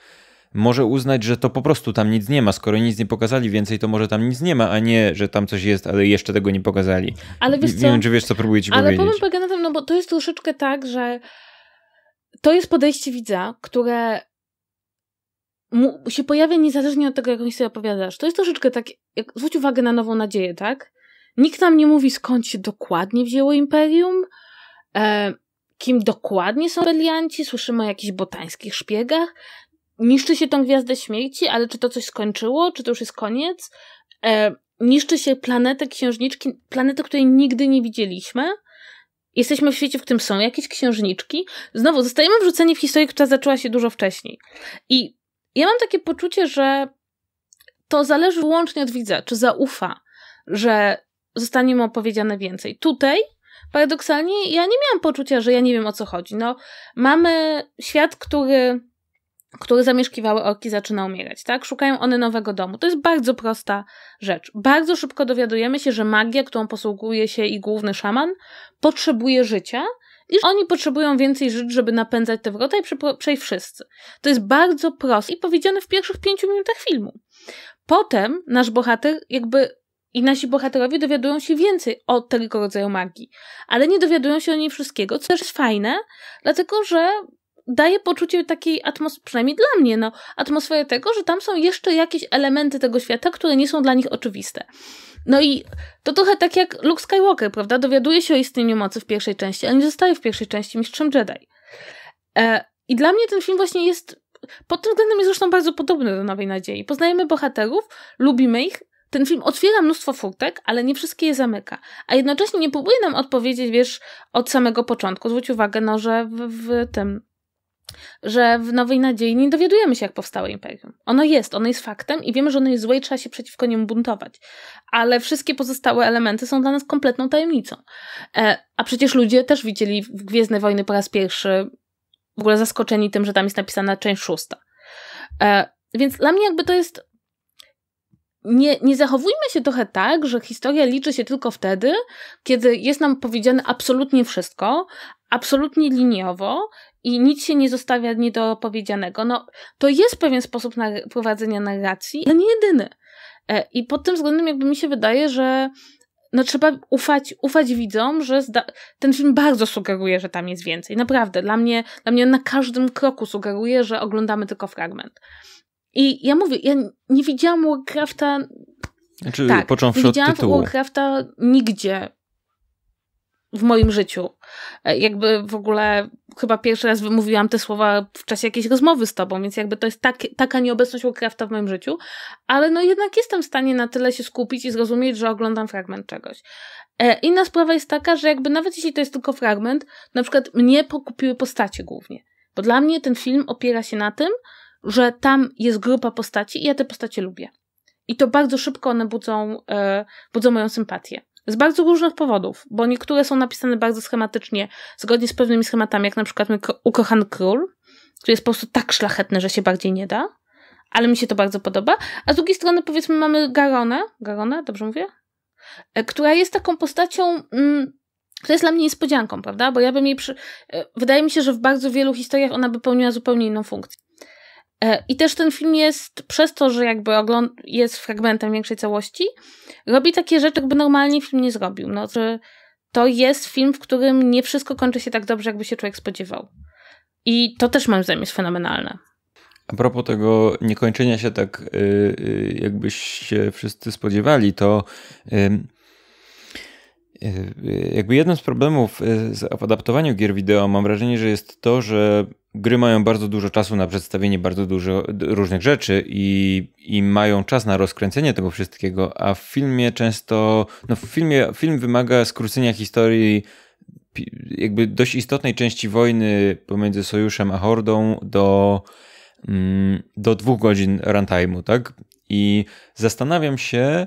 może uznać, że to po prostu tam nic nie ma. Skoro nic nie pokazali więcej, to może tam nic nie ma, a nie, że tam coś jest, ale jeszcze tego nie pokazali. Ale wiesz co? Nie wiem, czy wiesz, co próbuję ci ale powiedzieć. Ale powiem
polega na tym, no bo to jest troszeczkę tak, że to jest podejście widza, które mu się pojawia niezależnie od tego, jak mi sobie opowiadasz. To jest troszeczkę tak, jak, zwróć uwagę na nową nadzieję, tak? Nikt nam nie mówi, skąd się dokładnie wzięło imperium, e, kim dokładnie są rebelianci, słyszymy o jakichś botańskich szpiegach. Niszczy się tą gwiazdę śmierci, ale czy to coś skończyło, czy to już jest koniec? E, niszczy się planetę księżniczki, planetę, której nigdy nie widzieliśmy. Jesteśmy w świecie, w którym są jakieś księżniczki. Znowu, zostajemy wrzuceni w historię, która zaczęła się dużo wcześniej. I ja mam takie poczucie, że to zależy wyłącznie od widza, czy zaufa, że zostanie mu opowiedziane więcej. Tutaj paradoksalnie ja nie miałam poczucia, że ja nie wiem o co chodzi. No, mamy świat, który, który zamieszkiwały orki, zaczyna umierać, tak? Szukają one nowego domu. To jest bardzo prosta rzecz. Bardzo szybko dowiadujemy się, że magia, którą posługuje się i główny szaman, potrzebuje życia. I oni potrzebują więcej żyć, żeby napędzać te wrota i przejść wszyscy. To jest bardzo proste i powiedziane w pierwszych pięciu minutach filmu. Potem nasz bohater jakby i nasi bohaterowie dowiadują się więcej o tego rodzaju magii, ale nie dowiadują się o niej wszystkiego, co też jest fajne, dlatego że daje poczucie takiej atmosfery, przynajmniej dla mnie, no, atmosfery tego, że tam są jeszcze jakieś elementy tego świata, które nie są dla nich oczywiste. No i to trochę tak jak Luke Skywalker, prawda? Dowiaduje się o istnieniu mocy w pierwszej części, ale nie zostaje w pierwszej części mistrzem Jedi. E, I dla mnie ten film właśnie jest, pod tym względem jest zresztą bardzo podobny do Nowej Nadziei. Poznajemy bohaterów, lubimy ich, ten film otwiera mnóstwo furtek, ale nie wszystkie je zamyka. A jednocześnie nie próbuje nam odpowiedzieć, wiesz, od samego początku. Zwróć uwagę, no, że w, w tym że w Nowej Nadziei nie dowiadujemy się, jak powstało imperium. Ono jest, ono jest faktem i wiemy, że ono jest złe i trzeba się przeciwko niemu buntować. Ale wszystkie pozostałe elementy są dla nas kompletną tajemnicą. E, a przecież ludzie też widzieli w Gwiezdne Wojny po raz pierwszy, w ogóle zaskoczeni tym, że tam jest napisana część szósta. E, więc dla mnie jakby to jest nie, nie zachowujmy się trochę tak, że historia liczy się tylko wtedy, kiedy jest nam powiedziane absolutnie wszystko, absolutnie liniowo i nic się nie zostawia niedopowiedzianego. No, to jest pewien sposób na prowadzenia narracji, ale nie jedyny. E, I pod tym względem jakby mi się wydaje, że no trzeba ufać, ufać widzom, że ten film bardzo sugeruje, że tam jest więcej. Naprawdę, dla mnie, dla mnie na każdym kroku sugeruje, że oglądamy tylko fragment. I ja mówię, ja nie widziałam Warcrafta. Znaczy, tak, począwszy nie widziałam od tytułu. Warcrafta nigdzie w moim życiu. E, jakby w ogóle chyba pierwszy raz wymówiłam te słowa w czasie jakiejś rozmowy z tobą, więc jakby to jest tak, taka nieobecność Warcrafta w moim życiu, ale no jednak jestem w stanie na tyle się skupić i zrozumieć, że oglądam fragment czegoś. E, inna sprawa jest taka, że jakby nawet jeśli to jest tylko fragment, na przykład mnie pokupiły postacie głównie, bo dla mnie ten film opiera się na tym, że tam jest grupa postaci i ja te postacie lubię. I to bardzo szybko one budzą, e, budzą moją sympatię. Z bardzo różnych powodów, bo niektóre są napisane bardzo schematycznie, zgodnie z pewnymi schematami, jak na przykład Ukochany Król, który jest po prostu tak szlachetny, że się bardziej nie da, ale mi się to bardzo podoba. A z drugiej strony, powiedzmy, mamy Garonę, Garonę, dobrze mówię? E, która jest taką postacią, mm, która jest dla mnie niespodzianką, prawda? Bo ja bym jej. Przy... E, wydaje mi się, że w bardzo wielu historiach ona by pełniła zupełnie inną funkcję. E, I też ten film jest, przez to, że jakby ogląd- jest fragmentem większej całości, robi takie rzeczy, jakby normalnie film nie zrobił. No, że to jest film, w którym nie wszystko kończy się tak dobrze, jakby się człowiek spodziewał. I to też moim zdaniem jest fenomenalne.
A propos tego niekończenia się tak, y, y, jakbyś się wszyscy spodziewali, to E, jakby jednym z problemów e, z adaptowaniu gier wideo mam wrażenie, że jest to, że gry mają bardzo dużo czasu na przedstawienie bardzo dużo różnych rzeczy i, i mają czas na rozkręcenie tego wszystkiego, a w filmie często, no w filmie, film wymaga skrócenia historii jakby dość istotnej części wojny pomiędzy Sojuszem a Hordą do, mm, do dwóch godzin runtime'u, tak? I zastanawiam się,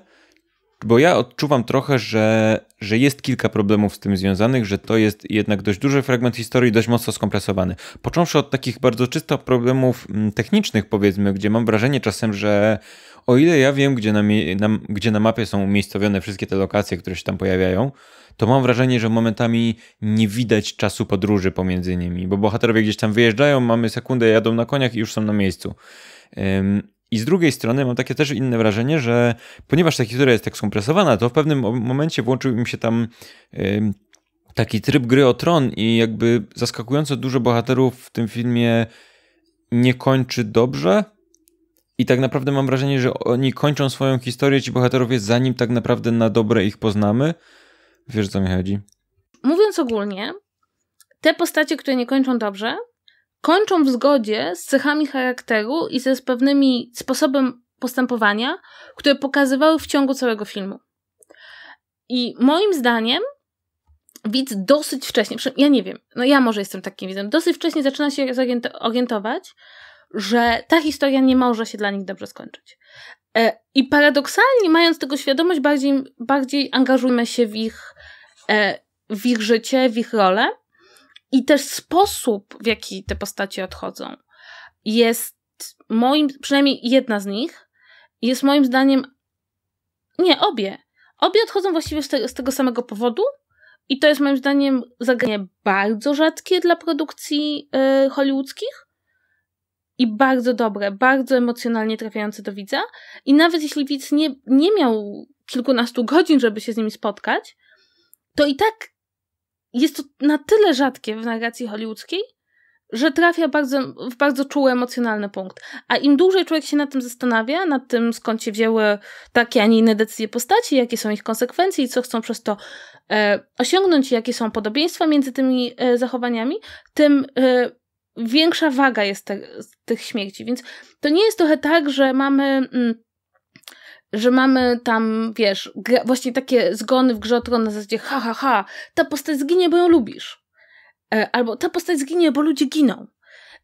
bo ja odczuwam trochę, że, że jest kilka problemów z tym związanych, że to jest jednak dość duży fragment historii, dość mocno skompresowany. Począwszy od takich bardzo czysto problemów mm, technicznych, powiedzmy, gdzie mam wrażenie czasem, że o ile ja wiem, gdzie na, na, gdzie na mapie są umiejscowione wszystkie te lokacje, które się tam pojawiają, to mam wrażenie, że momentami nie widać czasu podróży pomiędzy nimi, bo bohaterowie gdzieś tam wyjeżdżają, mamy sekundę, jadą na koniach i już są na miejscu. Ym, i z drugiej strony mam takie też inne wrażenie, że ponieważ ta historia jest tak skompresowana, to w pewnym momencie włączył im się tam taki tryb gry o tron i jakby zaskakująco dużo bohaterów w tym filmie nie kończy dobrze. I tak naprawdę mam wrażenie, że oni kończą swoją historię, ci bohaterów jest zanim tak naprawdę na dobre ich poznamy. Wiesz, o co mi chodzi?
Mówiąc ogólnie, te postacie, które nie kończą dobrze, kończą w zgodzie z cechami charakteru i ze z pewnymi sposobem postępowania, które pokazywały w ciągu całego filmu. I moim zdaniem widz dosyć wcześnie, ja nie wiem, no ja może jestem takim widzem, dosyć wcześnie zaczyna się orientować, że ta historia nie może się dla nich dobrze skończyć. E, I paradoksalnie, mając tego świadomość, bardziej, bardziej angażujmy się w ich, e, w ich życie, w ich rolę. I też sposób, w jaki te postacie odchodzą, jest moim, przynajmniej jedna z nich, jest moim zdaniem. Nie, obie. Obie odchodzą właściwie z, te, z tego samego powodu, i to jest moim zdaniem zagadnienie bardzo rzadkie dla produkcji yy, hollywoodzkich i bardzo dobre, bardzo emocjonalnie trafiające do widza. I nawet jeśli widz nie, nie miał kilkunastu godzin, żeby się z nimi spotkać, to i tak jest to na tyle rzadkie w narracji hollywoodzkiej, że trafia bardzo, w bardzo czuły emocjonalny punkt. A im dłużej człowiek się nad tym zastanawia, nad tym skąd się wzięły takie, a nie inne decyzje postaci, jakie są ich konsekwencje i co chcą przez to e, osiągnąć, jakie są podobieństwa między tymi e, zachowaniami, tym e, większa waga jest te, tych śmierci. Więc to nie jest trochę tak, że mamy. Mm, że mamy tam, wiesz, właśnie takie zgony w grze na zasadzie ha, ha, ha, ta postać zginie, bo ją lubisz. E, albo ta postać zginie, bo ludzie giną.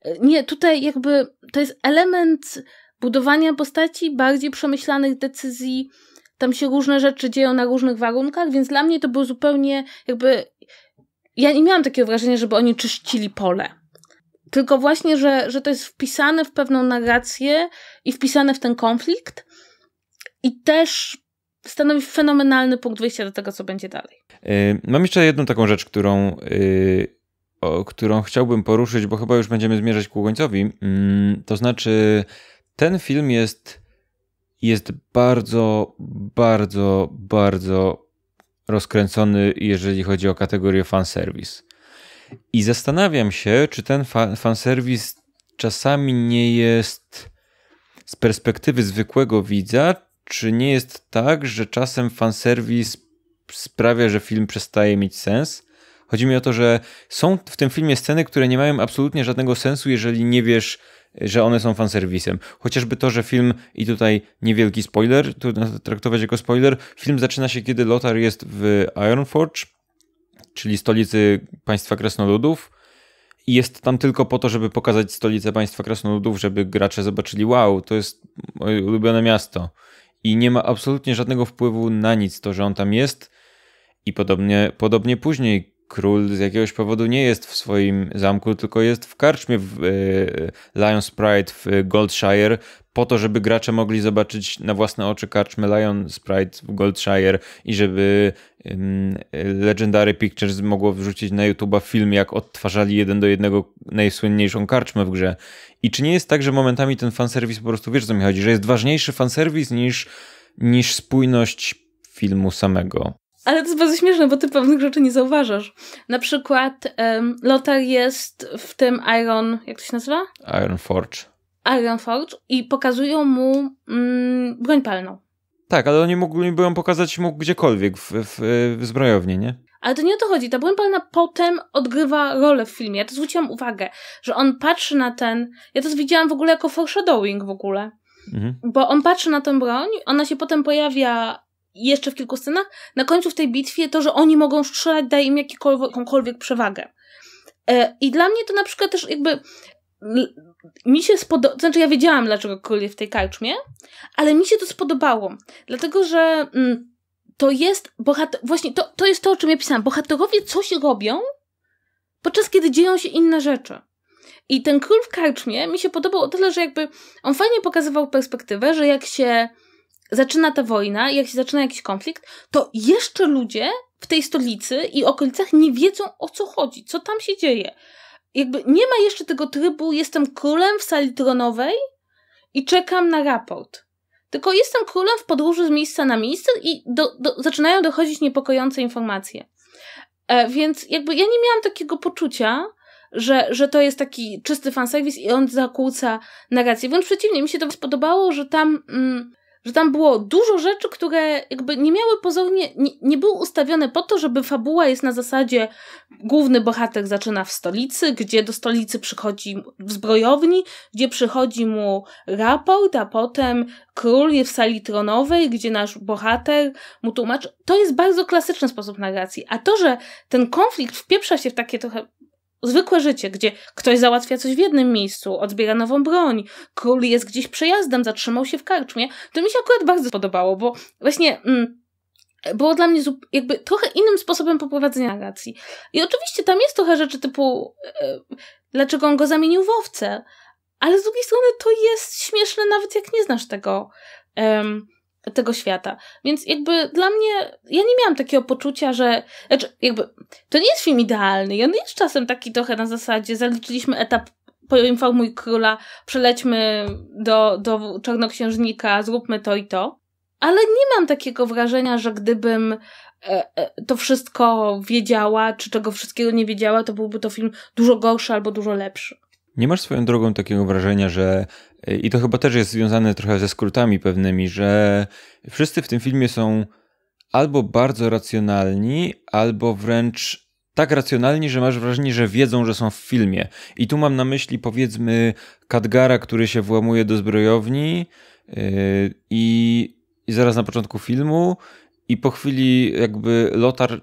E, nie, tutaj jakby to jest element budowania postaci, bardziej przemyślanych decyzji, tam się różne rzeczy dzieją na różnych warunkach, więc dla mnie to było zupełnie jakby. Ja nie miałam takiego wrażenia, żeby oni czyścili pole. Tylko właśnie, że, że to jest wpisane w pewną narrację i wpisane w ten konflikt, i też stanowi fenomenalny punkt wyjścia do tego, co będzie dalej.
Y, mam jeszcze jedną taką rzecz, którą, y, o, którą chciałbym poruszyć, bo chyba już będziemy zmierzać ku końcowi. Mm, to znaczy, ten film jest, jest bardzo, bardzo, bardzo rozkręcony, jeżeli chodzi o kategorię fanserwis. I zastanawiam się, czy ten fa fanserwis czasami nie jest z perspektywy zwykłego widza czy nie jest tak, że czasem fanserwis sprawia, że film przestaje mieć sens? Chodzi mi o to, że są w tym filmie sceny, które nie mają absolutnie żadnego sensu, jeżeli nie wiesz, że one są fanserwisem. Chociażby to, że film, i tutaj niewielki spoiler, tu traktować jako spoiler, film zaczyna się, kiedy Lothar jest w Ironforge, czyli stolicy państwa krasnoludów, i jest tam tylko po to, żeby pokazać stolicę państwa krasnoludów, żeby gracze zobaczyli, wow, to jest moje ulubione miasto i nie ma absolutnie żadnego wpływu na nic to, że on tam jest. I podobnie, podobnie później król z jakiegoś powodu nie jest w swoim zamku, tylko jest w karczmie w y, Lions Pride w Goldshire, po to, żeby gracze mogli zobaczyć na własne oczy karczmy Lion Sprite w Goldshire i żeby Legendary Pictures mogło wrzucić na YouTube film, jak odtwarzali jeden do jednego najsłynniejszą karczmę w grze. I czy nie jest tak, że momentami ten fanserwis po prostu, wiesz o co mi chodzi, że jest ważniejszy fanserwis niż, niż spójność filmu samego?
Ale to jest bardzo śmieszne, bo ty pewnych rzeczy nie zauważasz. Na przykład um, Lothar jest w tym Iron, jak to się nazywa?
Iron Forge.
Ironforge i pokazują mu mm, broń palną.
Tak, ale oni mogliby ją pokazać mu gdziekolwiek w, w, w zbrojowni, nie?
Ale to nie o to chodzi. Ta broń palna potem odgrywa rolę w filmie. Ja to zwróciłam uwagę, że on patrzy na ten... Ja to widziałam w ogóle jako foreshadowing w ogóle. Mhm. Bo on patrzy na tę broń, ona się potem pojawia jeszcze w kilku scenach. Na końcu w tej bitwie to, że oni mogą strzelać, daje im jakąkolwiek przewagę. E, I dla mnie to na przykład też jakby mi się spodobało, znaczy ja wiedziałam dlaczego król jest w tej karczmie, ale mi się to spodobało, dlatego że mm, to jest bohater, właśnie to, to jest to, o czym ja pisałam, bohaterowie coś robią, podczas kiedy dzieją się inne rzeczy. I ten król w karczmie mi się podobał o tyle, że jakby on fajnie pokazywał perspektywę, że jak się zaczyna ta wojna, jak się zaczyna jakiś konflikt, to jeszcze ludzie w tej stolicy i okolicach nie wiedzą o co chodzi, co tam się dzieje jakby nie ma jeszcze tego trybu, jestem królem w sali tronowej i czekam na raport. Tylko jestem królem w podróży z miejsca na miejsce i do, do, zaczynają dochodzić niepokojące informacje. E, więc jakby ja nie miałam takiego poczucia, że, że to jest taki czysty fanserwis i on zakłóca narrację. Wręcz przeciwnie, mi się to spodobało, że tam mm, że tam było dużo rzeczy, które jakby nie miały pozornie, nie, nie były ustawione po to, żeby fabuła jest na zasadzie główny bohater zaczyna w stolicy, gdzie do stolicy przychodzi w zbrojowni, gdzie przychodzi mu raport, a potem król jest w sali tronowej, gdzie nasz bohater mu tłumaczy. To jest bardzo klasyczny sposób narracji, a to, że ten konflikt wpieprza się w takie trochę zwykłe życie, gdzie ktoś załatwia coś w jednym miejscu, odbiera nową broń, król jest gdzieś przejazdem, zatrzymał się w karczmie, to mi się akurat bardzo podobało, bo właśnie mm, było dla mnie jakby trochę innym sposobem poprowadzenia narracji. I oczywiście tam jest trochę rzeczy typu e, dlaczego on go zamienił w owce, ale z drugiej strony to jest śmieszne nawet jak nie znasz tego um, tego świata. Więc jakby dla mnie, ja nie miałam takiego poczucia, że, znaczy jakby, to nie jest film idealny i on no, jest czasem taki trochę na zasadzie, zaliczyliśmy etap poinformuj króla, przelećmy do, do czarnoksiężnika, zróbmy to i to. Ale nie mam takiego wrażenia, że gdybym e, e, to wszystko wiedziała, czy czego wszystkiego nie wiedziała, to byłby to film dużo gorszy albo dużo lepszy.
Nie masz swoją drogą takiego wrażenia, że i to chyba też jest związane trochę ze skrótami pewnymi, że wszyscy w tym filmie są albo bardzo racjonalni, albo wręcz tak racjonalni, że masz wrażenie, że wiedzą, że są w filmie. I tu mam na myśli powiedzmy Kadgara, który się włamuje do zbrojowni yy, i, i zaraz na początku filmu i po chwili jakby Lotar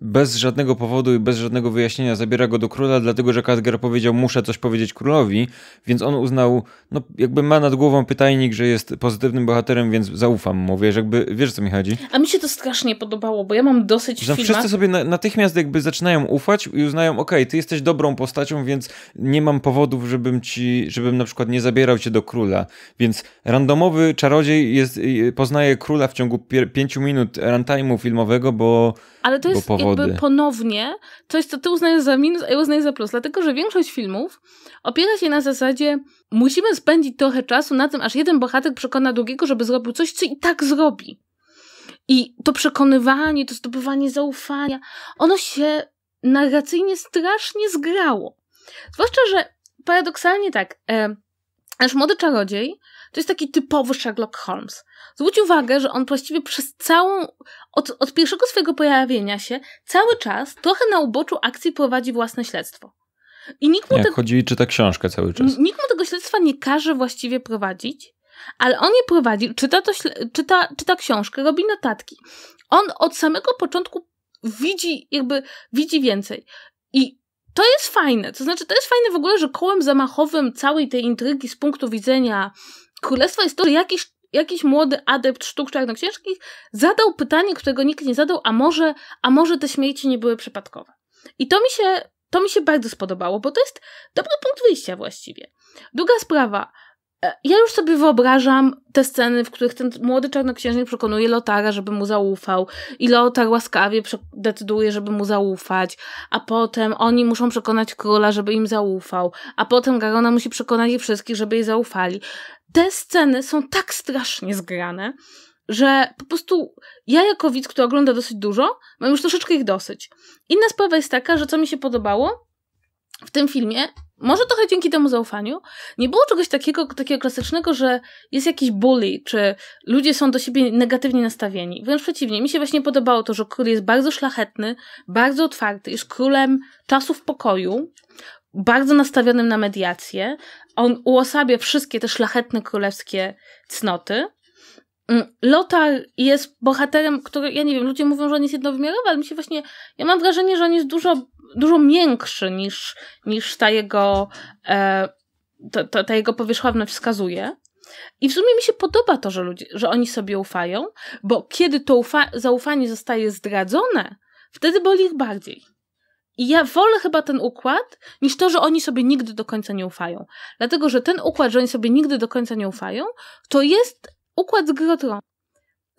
bez żadnego powodu i bez żadnego wyjaśnienia zabiera go do króla, dlatego że Khadgar powiedział, muszę coś powiedzieć królowi, więc on uznał, no jakby ma nad głową pytajnik, że jest pozytywnym bohaterem, więc zaufam mu, wiesz, jakby, wiesz co mi chodzi?
A mi się to strasznie podobało, bo ja mam dosyć w no, filmach... Wszyscy sobie
na, natychmiast jakby zaczynają ufać i uznają, okej, okay, ty jesteś dobrą postacią, więc nie mam powodów, żebym ci, żebym na przykład nie zabierał cię do króla, więc randomowy czarodziej jest, poznaje króla w ciągu pięciu minut minut runtime'u filmowego, bo
Ale to jest jakby ponownie coś, co ty uznajesz za minus, a ja uznaję za plus. Dlatego, że większość filmów opiera się na zasadzie musimy spędzić trochę czasu na tym, aż jeden bohater przekona drugiego, żeby zrobił coś, co i tak zrobi. I to przekonywanie, to zdobywanie zaufania, ono się narracyjnie strasznie zgrało. Zwłaszcza, że paradoksalnie tak, e, nasz młody czarodziej to jest taki typowy Sherlock Holmes. Zwróć uwagę, że on właściwie przez całą, od, od pierwszego swojego pojawienia się, cały czas, trochę na uboczu akcji prowadzi własne śledztwo. I nikt mu Jak te...
chodzi i czyta książkę cały czas.
Nikt mu tego śledztwa nie każe właściwie prowadzić, ale on je prowadzi, czyta, to, śle... czyta, czyta książkę, robi notatki. On od samego początku widzi, jakby widzi więcej. I to jest fajne. To znaczy, to jest fajne w ogóle, że kołem zamachowym całej tej intrygi z punktu widzenia królestwa jest to, że jakiś, jakiś młody adept sztuk czarnoksiężnych zadał pytanie, którego nikt nie zadał, a może, a może te śmieci nie były przypadkowe. I to mi się, to mi się bardzo spodobało, bo to jest dobry punkt wyjścia właściwie. Druga sprawa. E, ja już sobie wyobrażam te sceny, w których ten młody czarnoksiężnik przekonuje Lotara, żeby mu zaufał, i Lotar łaskawie decyduje, żeby mu zaufać, a potem oni muszą przekonać króla, żeby im zaufał, a potem Garona musi przekonać ich wszystkich, żeby jej zaufali te sceny są tak strasznie zgrane, że po prostu ja jako widz, który ogląda dosyć dużo, mam już troszeczkę ich dosyć. Inna sprawa jest taka, że co mi się podobało w tym filmie, może trochę dzięki temu zaufaniu, nie było czegoś takiego, takiego klasycznego, że jest jakiś bully, czy ludzie są do siebie negatywnie nastawieni. Wręcz przeciwnie, mi się właśnie podobało to, że król jest bardzo szlachetny, bardzo otwarty, jest królem czasów pokoju, bardzo nastawionym na mediację. On uosabia wszystkie te szlachetne królewskie cnoty. Mm, Lotar jest bohaterem, który, ja nie wiem, ludzie mówią, że on jest jednowymiarowy, ale mi się właśnie, ja mam wrażenie, że on jest dużo, dużo miększy niż, niż ta jego, e, to ta, ta jego powierzchowność wskazuje. I w sumie mi się podoba to, że, ludzie, że oni sobie ufają, bo kiedy to ufa- zaufanie zostaje zdradzone, wtedy boli ich bardziej. I ja wolę chyba ten układ, niż to, że oni sobie nigdy do końca nie ufają. Dlatego, że ten układ, że oni sobie nigdy do końca nie ufają, to jest układ z Grotron.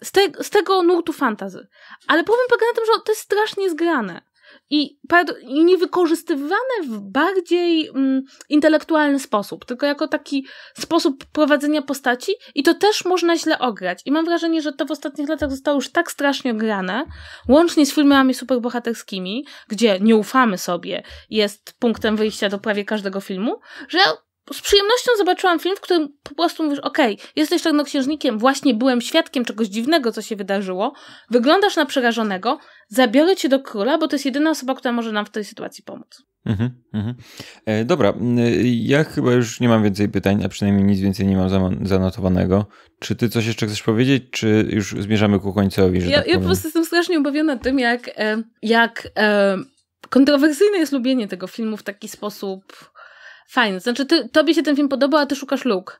Z, te, z tego nurtu fantazy. Ale problem polega na tym, że to jest strasznie zgrane i, i niewykorzystywane w bardziej mm, intelektualny sposób, tylko jako taki sposób prowadzenia postaci i to też można źle ograć. I mam wrażenie, że to w ostatnich latach zostało już tak strasznie grane, łącznie z filmami superbohaterskimi, gdzie nie ufamy sobie, jest punktem wyjścia do prawie każdego filmu, że z przyjemnością zobaczyłam film, w którym po prostu mówisz, okej, okay, jesteś czarnoksiężnikiem, właśnie byłem świadkiem czegoś dziwnego, co się wydarzyło, wyglądasz na przerażonego, zabiorę cię do króla, bo to jest jedyna osoba, która może nam w tej sytuacji pomóc. Mhm,
mhm. E, dobra, ja chyba już nie mam więcej pytań, a przynajmniej nic więcej nie mam zanotowanego. Czy ty coś jeszcze chcesz powiedzieć, czy już zmierzamy ku końcowi? ja, tak ja po prostu jestem
strasznie obawiona tym, jak, jak kontrowersyjne jest lubienie tego filmu w taki sposób Fajny, Znaczy, ty, tobie się ten film podoba, a ty szukasz luk.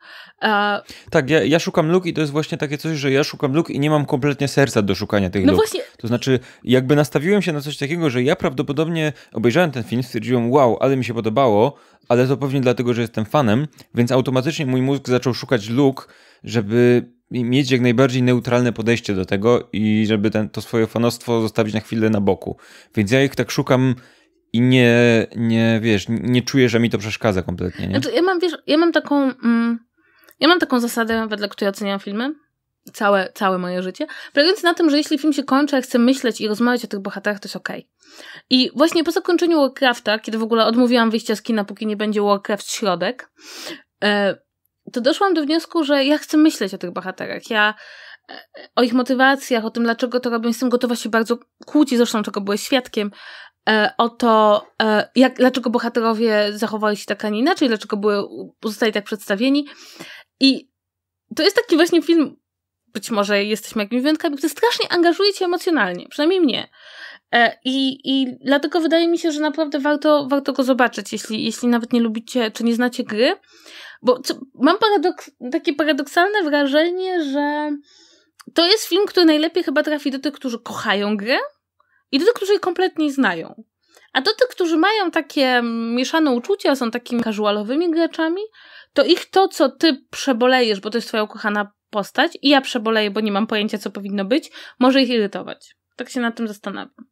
Tak, ja, ja szukam luk i to jest właśnie takie coś, że ja szukam luk i nie mam kompletnie serca do szukania tych no luk. Właśnie... To znaczy, jakby nastawiłem się na coś takiego, że ja prawdopodobnie obejrzałem ten film, stwierdziłem, wow, ale mi się podobało, ale to pewnie dlatego, że jestem fanem, więc automatycznie mój mózg zaczął szukać luk, żeby mieć jak najbardziej neutralne podejście do tego i żeby ten, to swoje fanostwo zostawić na chwilę na boku. Więc ja ich tak szukam i nie, nie wiesz, nie czuję, że mi to przeszkadza kompletnie. Nie? Znaczy,
ja mam, wiesz, ja mam taką. Mm, ja mam taką zasadę, wedle której oceniam filmy. Całe, całe moje życie. Polegając na tym, że jeśli film się kończy, ja chcę myśleć i rozmawiać o tych bohaterach, to jest okej. Okay. I właśnie po zakończeniu Warcrafta, kiedy w ogóle odmówiłam wyjścia z kina, póki nie będzie Warcraft środek, e, to doszłam do wniosku, że ja chcę myśleć o tych bohaterach. Ja e, o ich motywacjach, o tym, dlaczego to robią, jestem gotowa się bardzo kłócić, zresztą czego byłeś świadkiem, E, o to, e, jak, dlaczego bohaterowie zachowali się tak, a nie inaczej, dlaczego były, zostali tak przedstawieni. I to jest taki właśnie film, być może jesteśmy jakimiś wyjątkami, który strasznie angażuje cię emocjonalnie, przynajmniej mnie. E, I, I dlatego wydaje mi się, że naprawdę warto, warto go zobaczyć, jeśli, jeśli nawet nie lubicie czy nie znacie gry. Bo co, mam paradoks, takie paradoksalne wrażenie, że to jest film, który najlepiej chyba trafi do tych, którzy kochają grę, i do tych, którzy je kompletnie znają. A do tych, którzy mają takie mieszane uczucia, są takimi casualowymi graczami, to ich to, co ty przebolejesz, bo to jest twoja ukochana postać i ja przeboleję, bo nie mam pojęcia, co powinno być, może ich irytować. Tak się nad tym zastanawiam.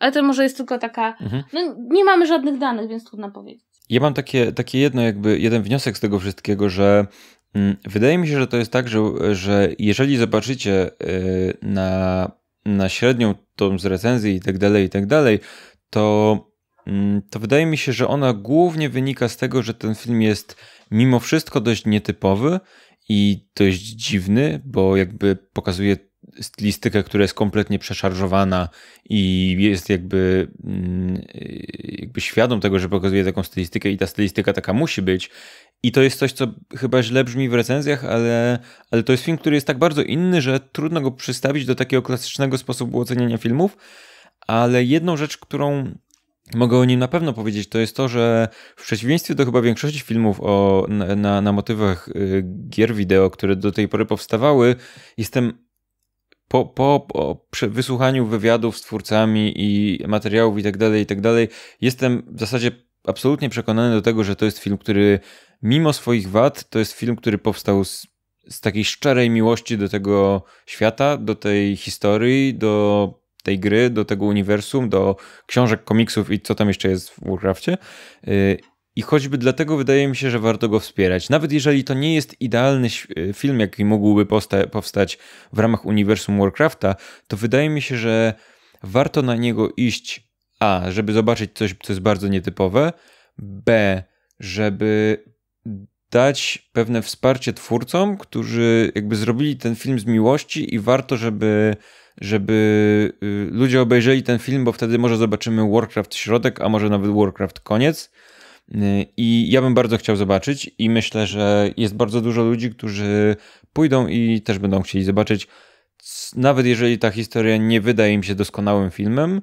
Ale to może jest tylko taka. Mhm. No, nie mamy żadnych danych, więc trudno powiedzieć.
Ja mam takie, takie jedno, jakby jeden wniosek z tego wszystkiego, że mm, wydaje mi się, że to jest tak, że, że jeżeli zobaczycie yy, na na średnią tą z recenzji i tak dalej, i tak dalej, to, mm, to wydaje mi się, że ona głównie wynika z tego, że ten film jest mimo wszystko dość nietypowy i dość dziwny, bo jakby pokazuje stylistykę, która jest kompletnie przeszarżowana i jest jakby, mm, jakby świadom tego, że pokazuje taką stylistykę i ta stylistyka taka musi być. I to jest coś, co chyba źle brzmi w recenzjach, ale, ale to jest film, który jest tak bardzo inny, że trudno go przystawić do takiego klasycznego sposobu oceniania filmów. Ale jedną rzecz, którą mogę o nim na pewno powiedzieć, to jest to, że w przeciwieństwie do chyba większości filmów o, na, na, na motywach y, gier wideo, które do tej pory powstawały, jestem po, po, po wysłuchaniu wywiadów z twórcami i materiałów i tak dalej, i tak dalej, jestem w zasadzie absolutnie przekonany do tego, że to jest film, który mimo swoich wad, to jest film, który powstał z, z takiej szczerej miłości do tego świata, do tej historii, do tej gry, do tego uniwersum, do książek, komiksów i co tam jeszcze jest w Warcraftie. Y, i choćby dlatego wydaje mi się, że warto go wspierać. Nawet jeżeli to nie jest idealny e, film, jaki mógłby powstać w ramach uniwersum Warcrafta, to wydaje mi się, że warto na niego iść a, żeby zobaczyć coś, co jest bardzo nietypowe, b, żeby dać pewne wsparcie twórcom, którzy jakby zrobili ten film z miłości i warto, żeby, żeby y, ludzie obejrzeli ten film, bo wtedy może zobaczymy Warcraft środek, a może nawet Warcraft koniec. I ja bym bardzo chciał zobaczyć, i myślę, że jest bardzo dużo ludzi, którzy pójdą i też będą chcieli zobaczyć. Nawet jeżeli ta historia nie wydaje im się doskonałym filmem,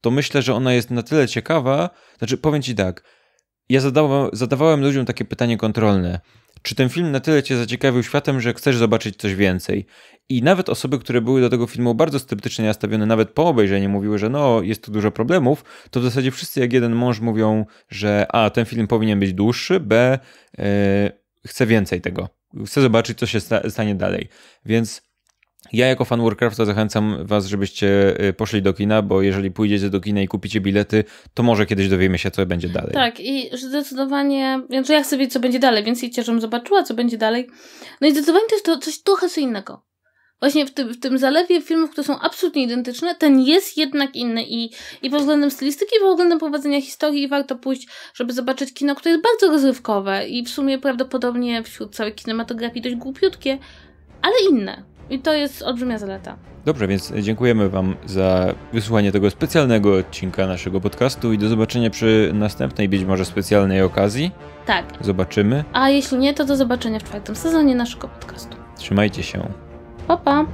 to myślę, że ona jest na tyle ciekawa. Znaczy, powiem ci tak. Ja zadawałem ludziom takie pytanie kontrolne. Czy ten film na tyle cię zaciekawił światem, że chcesz zobaczyć coś więcej? I nawet osoby, które były do tego filmu bardzo sceptycznie nastawione, nawet po obejrzeniu mówiły, że no, jest tu dużo problemów, to w zasadzie wszyscy jak jeden mąż mówią, że a, ten film powinien być dłuższy, b, yy, chcę więcej tego. Chcę zobaczyć, co się sta stanie dalej. Więc ja jako fan Warcrafta zachęcam was, żebyście y, poszli do kina, bo jeżeli pójdziecie do kina i kupicie bilety, to może kiedyś dowiemy się, co będzie dalej.
Tak, i zdecydowanie, znaczy ja chcę wiedzieć, co będzie dalej, więc idźcie, żebym zobaczyła, co będzie dalej. No i zdecydowanie to jest to coś trochę co innego. Właśnie w tym, w tym zalewie filmów, które są absolutnie identyczne, ten jest jednak inny i, i pod względem stylistyki, i pod względem prowadzenia historii warto pójść, żeby zobaczyć kino, które jest bardzo rozrywkowe i w sumie prawdopodobnie wśród całej kinematografii dość głupiutkie, ale inne. I to jest olbrzymia zaleta.
Dobrze, więc dziękujemy Wam za wysłuchanie tego specjalnego odcinka naszego podcastu i do zobaczenia przy następnej, być może specjalnej okazji. Tak. Zobaczymy.
A jeśli nie, to do zobaczenia w czwartym sezonie naszego podcastu.
Trzymajcie się.
Pa, pa.